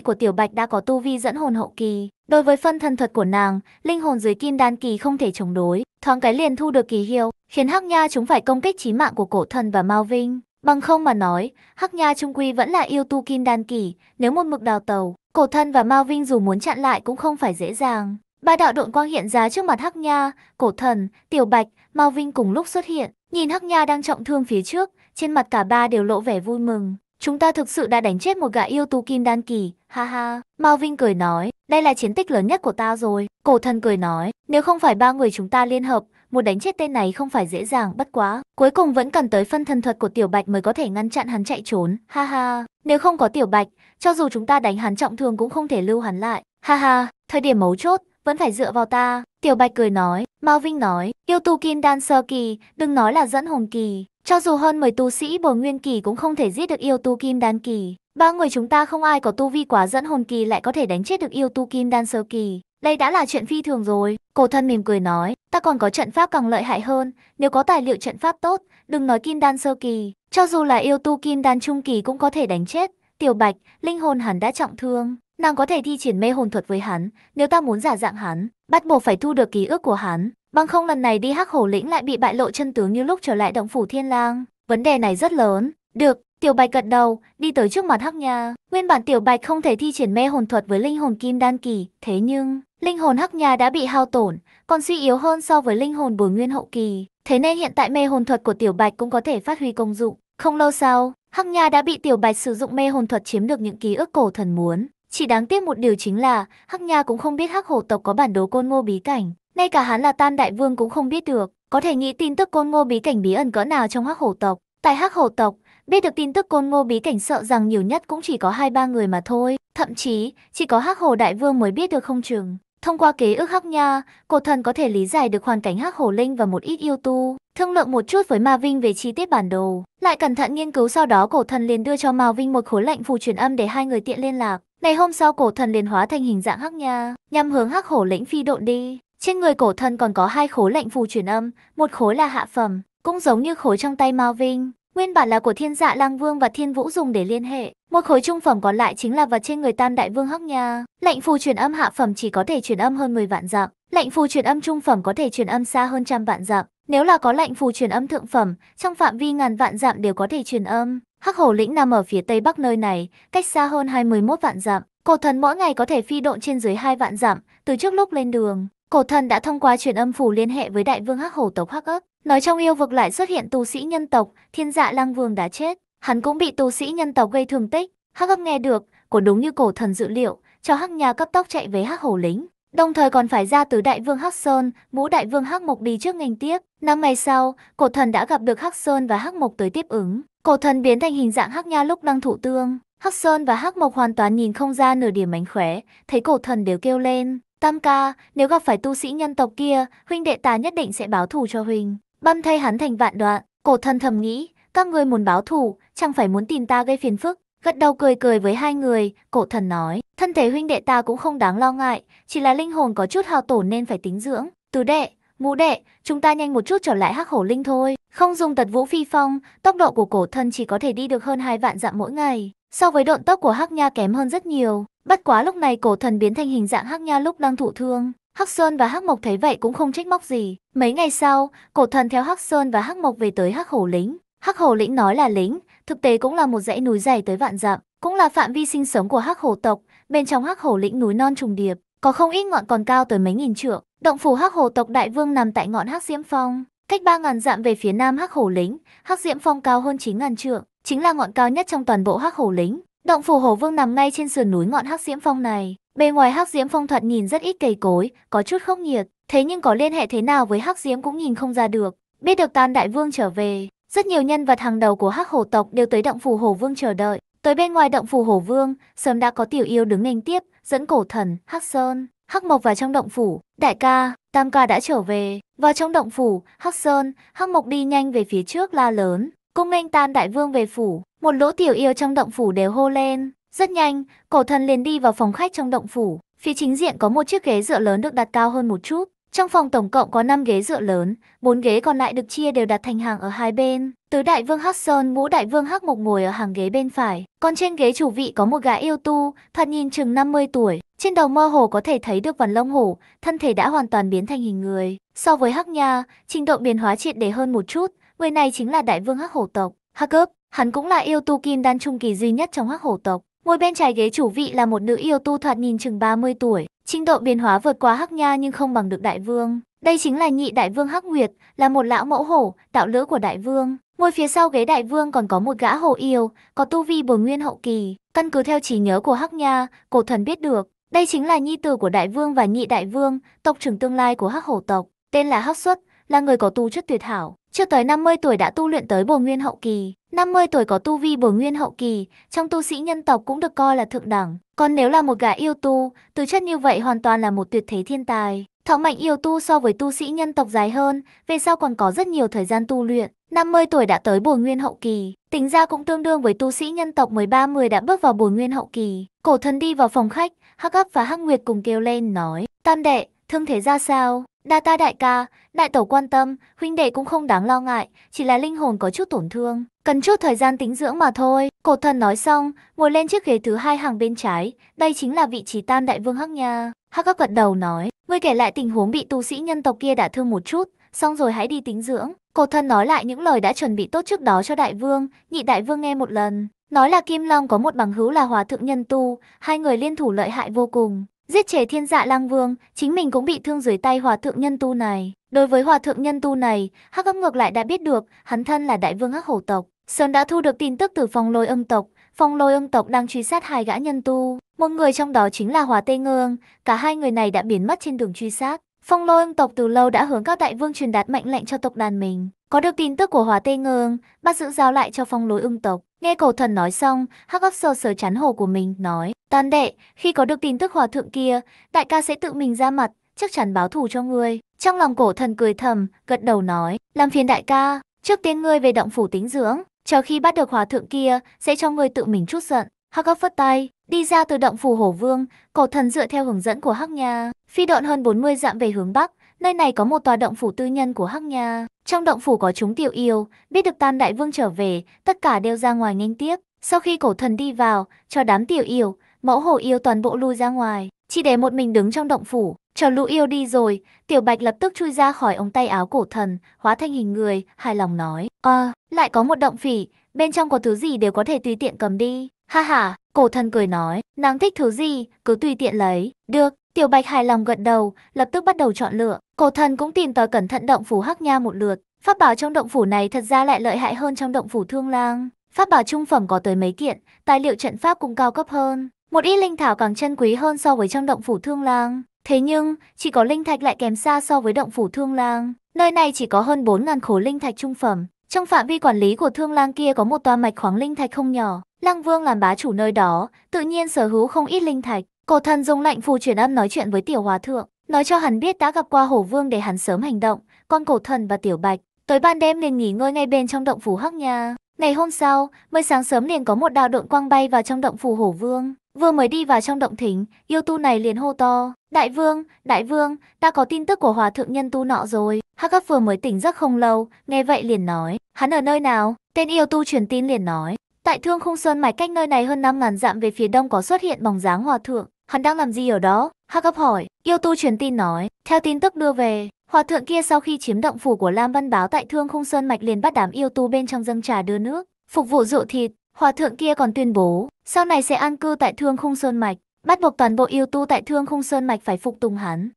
của Tiểu Bạch đã có tu vi dẫn hồn hậu kỳ, đối với phân thân thuật của nàng, linh hồn dưới kim đan kỳ không thể chống đối, thoáng cái liền thu được kỳ hiệu, khiến Hắc Nha chúng phải công kích chí mạng của cổ thần và Mao Vinh. Bằng không mà nói, Hắc Nha trung quy vẫn là yêu tu kim đan kỳ, nếu một mực đào tàu, cổ thân và Mao Vinh dù muốn chặn lại cũng không phải dễ dàng. Ba đạo độn quang hiện ra trước mặt Hắc Nha, cổ thần, Tiểu Bạch, Mao Vinh cùng lúc xuất hiện, nhìn Hắc Nha đang trọng thương phía trước, trên mặt cả ba đều lộ vẻ vui mừng. Chúng ta thực sự đã đánh chết một gã yêu tu kim đan kỳ, ha ha. Mao Vinh cười nói, đây là chiến tích lớn nhất của ta rồi. Cổ thần cười nói, nếu không phải ba người chúng ta liên hợp, muốn đánh chết tên này không phải dễ dàng bất quá. Cuối cùng vẫn cần tới phân thân thuật của Tiểu Bạch mới có thể ngăn chặn hắn chạy trốn, ha ha. Nếu không có Tiểu Bạch, cho dù chúng ta đánh hắn trọng thương cũng không thể lưu hắn lại, ha ha. Thời điểm mấu chốt, vẫn phải dựa vào ta. Tiểu Bạch cười nói, Mao Vinh nói, yêu tu kim đan sơ kỳ, đừng nói là dẫn hồn kỳ. Cho dù hơn 10 tu sĩ bồi nguyên kỳ cũng không thể giết được yêu tu kim đan kỳ. Ba người chúng ta không ai có tu vi quá dẫn hồn kỳ lại có thể đánh chết được yêu tu kim đan sơ kỳ. Đây đã là chuyện phi thường rồi, cổ thân mỉm cười nói, ta còn có trận pháp càng lợi hại hơn, nếu có tài liệu trận pháp tốt, đừng nói kim đan sơ kỳ, cho dù là yêu tu kim đan trung kỳ cũng có thể đánh chết. Tiểu Bạch, linh hồn hắn đã trọng thương, Nàng có thể thi triển mê hồn thuật với hắn, nếu ta muốn giả dạng hắn, bắt buộc phải thu được ký ức của hắn, bằng không lần này đi hắc hổ lĩnh lại bị bại lộ chân tướng như lúc trở lại động phủ thiên lang. Vấn đề này rất lớn. Được, Tiểu Bạch gật đầu, đi tới trước mặt Hắc Nha. Nguyên bản Tiểu Bạch không thể thi triển mê hồn thuật với linh hồn kim đan kỳ, thế nhưng linh hồn Hắc Nha đã bị hao tổn, còn suy yếu hơn so với linh hồn bồi Nguyên hậu kỳ, thế nên hiện tại mê hồn thuật của Tiểu Bạch cũng có thể phát huy công dụng. Không lâu sau, Hắc Nha đã bị Tiểu Bạch sử dụng mê hồn thuật chiếm được những ký ức cổ thần muốn. Chỉ đáng tiếc một điều chính là, Hắc Nha cũng không biết Hắc Hổ tộc có bản đồ côn ngô bí cảnh, ngay cả hắn là Tam Đại Vương cũng không biết được, có thể nghĩ tin tức côn ngô bí cảnh bí ẩn cỡ nào trong Hắc Hổ tộc. Tại Hắc Hổ tộc, biết được tin tức côn ngô bí cảnh sợ rằng nhiều nhất cũng chỉ có hai ba người mà thôi, thậm chí chỉ có Hắc Hổ Đại Vương mới biết được không chừng. Thông qua kế ước Hắc Nha, cổ thần có thể lý giải được hoàn cảnh Hắc Hổ Linh và một ít yêu tu, thương lượng một chút với Ma Vinh về chi tiết bản đồ, lại cẩn thận nghiên cứu sau đó cổ thần liền đưa cho Ma Vinh một khối lệnh phù truyền âm để hai người tiện liên lạc. Ngày hôm sau cổ thần liền hóa thành hình dạng hắc nha, nhằm hướng hắc hổ lĩnh phi độn đi. Trên người cổ thần còn có hai khối lệnh phù truyền âm, một khối là hạ phẩm, cũng giống như khối trong tay Mao Vinh. Nguyên bản là của thiên dạ lang vương và thiên vũ dùng để liên hệ. Một khối trung phẩm còn lại chính là vật trên người tam đại vương hắc nha. Lệnh phù truyền âm hạ phẩm chỉ có thể truyền âm hơn 10 vạn dặm. Lệnh phù truyền âm trung phẩm có thể truyền âm xa hơn trăm vạn dặm. Nếu là có lệnh phù truyền âm thượng phẩm, trong phạm vi ngàn vạn dặm đều có thể truyền âm. Hắc Hổ Lĩnh nằm ở phía tây bắc nơi này, cách xa hơn 21 vạn dặm. Cổ thần mỗi ngày có thể phi độn trên dưới 2 vạn dặm, từ trước lúc lên đường, cổ thần đã thông qua truyền âm phủ liên hệ với đại vương Hắc Hổ tộc Hắc ức. Nói trong yêu vực lại xuất hiện tu sĩ nhân tộc, thiên dạ lang vương đã chết, hắn cũng bị tu sĩ nhân tộc gây thương tích. Hắc ức nghe được, cổ đúng như cổ thần dự liệu, cho Hắc nhà cấp tốc chạy về Hắc Hổ Lĩnh. Đồng thời còn phải ra từ đại vương Hắc Sơn, mũ đại vương Hắc Mộc đi trước nghênh tiếp. Năm ngày sau, cổ thần đã gặp được Hắc Sơn và Hắc Mộc tới tiếp ứng. Cổ thần biến thành hình dạng hắc nha lúc đang thụ tương, hắc sơn và hắc mộc hoàn toàn nhìn không ra nửa điểm mánh khóe, thấy cổ thần đều kêu lên. Tam ca, nếu gặp phải tu sĩ nhân tộc kia, huynh đệ ta nhất định sẽ báo thù cho huynh. Băm thay hắn thành vạn đoạn, cổ thần thầm nghĩ, các ngươi muốn báo thù, chẳng phải muốn tìm ta gây phiền phức. Gật đầu cười cười với hai người, cổ thần nói, thân thể huynh đệ ta cũng không đáng lo ngại, chỉ là linh hồn có chút hao tổn nên phải tính dưỡng. Tứ đệ, Ngũ đệ, chúng ta nhanh một chút trở lại hắc hổ linh thôi. Không dùng tật vũ phi phong, tốc độ của cổ thân chỉ có thể đi được hơn hai vạn dặm mỗi ngày. So với độn tốc của hắc nha kém hơn rất nhiều. Bất quá lúc này cổ thần biến thành hình dạng hắc nha lúc đang thụ thương. Hắc Sơn và Hắc Mộc thấy vậy cũng không trách móc gì. Mấy ngày sau, cổ thần theo Hắc Sơn và Hắc Mộc về tới Hắc Hổ Lĩnh. Hắc Hổ Lĩnh nói là lĩnh, thực tế cũng là một dãy núi dày tới vạn dặm, cũng là phạm vi sinh sống của Hắc Hổ tộc. Bên trong Hắc Hổ Lĩnh núi non trùng điệp, có không ít ngọn còn cao tới mấy nghìn trượng. Động phủ Hắc Hồ tộc Đại Vương nằm tại ngọn Hắc Diễm Phong, cách 3000 dặm về phía nam Hắc Hồ lính. Hắc Diễm Phong cao hơn 9000 trượng, chính là ngọn cao nhất trong toàn bộ Hắc Hồ lính. Động phủ Hồ Vương nằm ngay trên sườn núi ngọn Hắc Diễm Phong này, bề ngoài Hắc Diễm Phong thoạt nhìn rất ít cây cối, có chút khốc nghiệt, thế nhưng có liên hệ thế nào với Hắc Diễm cũng nhìn không ra được. Biết được Tam Đại Vương trở về, rất nhiều nhân vật hàng đầu của Hắc Hồ tộc đều tới động phủ Hồ Vương chờ đợi. Tới bên ngoài động phủ hổ vương, sớm đã có tiểu yêu đứng nghênh tiếp, dẫn cổ thần, hắc sơn, hắc mộc vào trong động phủ. Đại ca, tam ca đã trở về, vào trong động phủ, hắc sơn, hắc mộc đi nhanh về phía trước la lớn. Cung nghênh tam đại vương về phủ, một lỗ tiểu yêu trong động phủ đều hô lên. Rất nhanh, cổ thần liền đi vào phòng khách trong động phủ. Phía chính diện có một chiếc ghế dựa lớn được đặt cao hơn một chút. Trong phòng tổng cộng có 5 ghế dựa lớn, 4 ghế còn lại được chia đều đặt thành hàng ở hai bên. Tứ đại vương Hắc Sơn, ngũ đại vương Hắc Mộc ngồi ở hàng ghế bên phải, còn trên ghế chủ vị có một gã yêu tu, thoạt nhìn chừng 50 tuổi, trên đầu mơ hồ có thể thấy được vằn lông hổ, thân thể đã hoàn toàn biến thành hình người. So với Hắc Nha, trình độ biến hóa triệt để hơn một chút, người này chính là đại vương Hắc Hổ tộc, Hắc Cấp, hắn cũng là yêu tu kim đan trung kỳ duy nhất trong Hắc Hổ tộc. Ngồi bên trái ghế chủ vị là một nữ yêu tu thoạt nhìn chừng 30 tuổi, trình độ biến hóa vượt quá Hắc Nha nhưng không bằng được đại vương. Đây chính là nhị đại vương Hắc Nguyệt, là một lão mẫu hổ, tạo lữ của đại vương. Ngồi phía sau ghế đại vương còn có một gã hổ yêu, có tu vi bồi nguyên hậu kỳ. Căn cứ theo trí nhớ của Hắc Nha, cổ thần biết được, đây chính là nhi tử của đại vương và nhị đại vương, tộc trưởng tương lai của Hắc Hổ tộc, tên là Hắc Xuất, là người có tu chất tuyệt hảo. Chưa tới 50 tuổi đã tu luyện tới bồi nguyên hậu kỳ, 50 tuổi có tu vi bổ nguyên hậu kỳ, trong tu sĩ nhân tộc cũng được coi là thượng đẳng. Còn nếu là một gã yêu tu, từ chất như vậy hoàn toàn là một tuyệt thế thiên tài. Thọ mạnh yêu tu so với tu sĩ nhân tộc dài hơn, về sau còn có rất nhiều thời gian tu luyện. 50 tuổi đã tới bổ nguyên hậu kỳ, tính ra cũng tương đương với tu sĩ nhân tộc 13-10 đã bước vào bổ nguyên hậu kỳ. Cổ thần đi vào phòng khách, Hắc Áp và Hắc Nguyệt cùng kêu lên nói, Tam đệ, thương thế ra sao? Đa ta đại ca, đại tổ quan tâm, huynh đệ cũng không đáng lo ngại, chỉ là linh hồn có chút tổn thương cần chút thời gian tĩnh dưỡng mà thôi. Cổ thần nói xong, ngồi lên chiếc ghế thứ hai hàng bên trái, đây chính là vị trí tam đại vương Hắc nha. Hắc Hắc gật đầu nói, ngươi kể lại tình huống bị tu sĩ nhân tộc kia đã thương một chút, xong rồi hãy đi tĩnh dưỡng. Cổ thần nói lại những lời đã chuẩn bị tốt trước đó cho đại vương, nhị đại vương nghe một lần. Nói là Kim Long có một bằng hữu là hòa thượng nhân tu, hai người liên thủ lợi hại vô cùng. Giết chế thiên dạ lang vương, chính mình cũng bị thương dưới tay hòa thượng nhân tu này. Đối với hòa thượng nhân tu này, Hắc Hắc ngược lại đã biết được, hắn thân là đại vương Hắc Hổ tộc, Sơn đã thu được tin tức từ phòng lôi âm tộc, Phòng lôi âm tộc đang truy sát hai gã nhân tu, một người trong đó chính là Hóa Tây Ngương, cả hai người này đã biến mất trên đường truy sát. Phong lôi âm tộc từ lâu đã hướng các đại vương truyền đạt mệnh lệnh cho tộc đàn mình. Có được tin tức của Hóa Tây Ngương, bắt giữ giao lại cho phong lôi âm tộc. Nghe cổ thần nói xong, Hắc Ốc sờ sờ chán hồ của mình, nói, Tàn đệ, khi có được tin tức hòa thượng kia, đại ca sẽ tự mình ra mặt, chắc chắn báo thù cho ngươi. Trong lòng cổ thần cười thầm, gật đầu nói, làm phiền đại ca, trước tiên ngươi về động phủ tính dưỡng, chờ khi bắt được hòa thượng kia, sẽ cho người tự mình chút giận. Hắc Hắc phất tay, đi ra từ động phủ Hổ Vương, cổ thần dựa theo hướng dẫn của Hắc Nha, phi độn hơn 40 dặm về hướng bắc, nơi này có một tòa động phủ tư nhân của Hắc Nha. Trong động phủ có chúng tiểu yêu, biết được Tam Đại Vương trở về, tất cả đều ra ngoài nghênh tiếp. Sau khi cổ thần đi vào, cho đám tiểu yêu, mẫu hổ yêu toàn bộ lui ra ngoài chỉ để một mình đứng trong động phủ, chờ lũ yêu đi rồi, tiểu bạch lập tức chui ra khỏi ống tay áo cổ thần, hóa thành hình người, hài lòng nói. Ờ, lại có một động phỉ, bên trong có thứ gì đều có thể tùy tiện cầm đi. Ha ha, cổ thần cười nói, nàng thích thứ gì, cứ tùy tiện lấy. Được, tiểu bạch hài lòng gật đầu, lập tức bắt đầu chọn lựa. Cổ thần cũng tìm tòi cẩn thận động phủ hắc nha một lượt. Pháp bảo trong động phủ này thật ra lại lợi hại hơn trong động phủ thương lang. Pháp bảo trung phẩm có tới mấy kiện, tài liệu trận pháp cũng cao cấp hơn. Một ít linh thảo càng chân quý hơn so với trong động phủ thương lang. Thế nhưng, chỉ có linh thạch lại kém xa so với động phủ thương lang. Nơi này chỉ có hơn 4.000 khối linh thạch trung phẩm. Trong phạm vi quản lý của thương lang kia có một toa mạch khoáng linh thạch không nhỏ. Lăng Vương làm bá chủ nơi đó, tự nhiên sở hữu không ít linh thạch. Cổ thần dùng lạnh phù truyền âm nói chuyện với tiểu hòa thượng, nói cho hắn biết đã gặp qua hổ vương để hắn sớm hành động, còn cổ thần và tiểu bạch. Tới ban đêm liền nghỉ ngơi ngay bên trong động phủ hắc nhà. Ngày hôm sau, mới sáng sớm liền có một đạo độn quang bay vào trong động phủ hổ vương. Vừa mới đi vào trong động thính, yêu tu này liền hô to. Đại vương, đại vương, ta có tin tức của hòa thượng nhân tu nọ rồi. Hắc hắc vừa mới tỉnh giấc không lâu, nghe vậy liền nói. Hắn ở nơi nào? Tên yêu tu truyền tin liền nói. Tại thương khung sơn mạch cách nơi này hơn 5 ngàn dặm về phía đông có xuất hiện bóng dáng hòa thượng. Hắn đang làm gì ở đó? Hắc hấp hỏi. Yêu tu truyền tin nói. Theo tin tức đưa về, Hòa thượng kia sau khi chiếm động phủ của Lam Văn Báo tại Thương Khung Sơn Mạch liền bắt đám yêu tu bên trong dâng trà đưa nước, phục vụ rượu thịt, Hòa thượng kia còn tuyên bố, sau này sẽ an cư tại Thương Khung Sơn Mạch, bắt buộc toàn bộ yêu tu tại Thương Khung Sơn Mạch phải phục tùng hắn.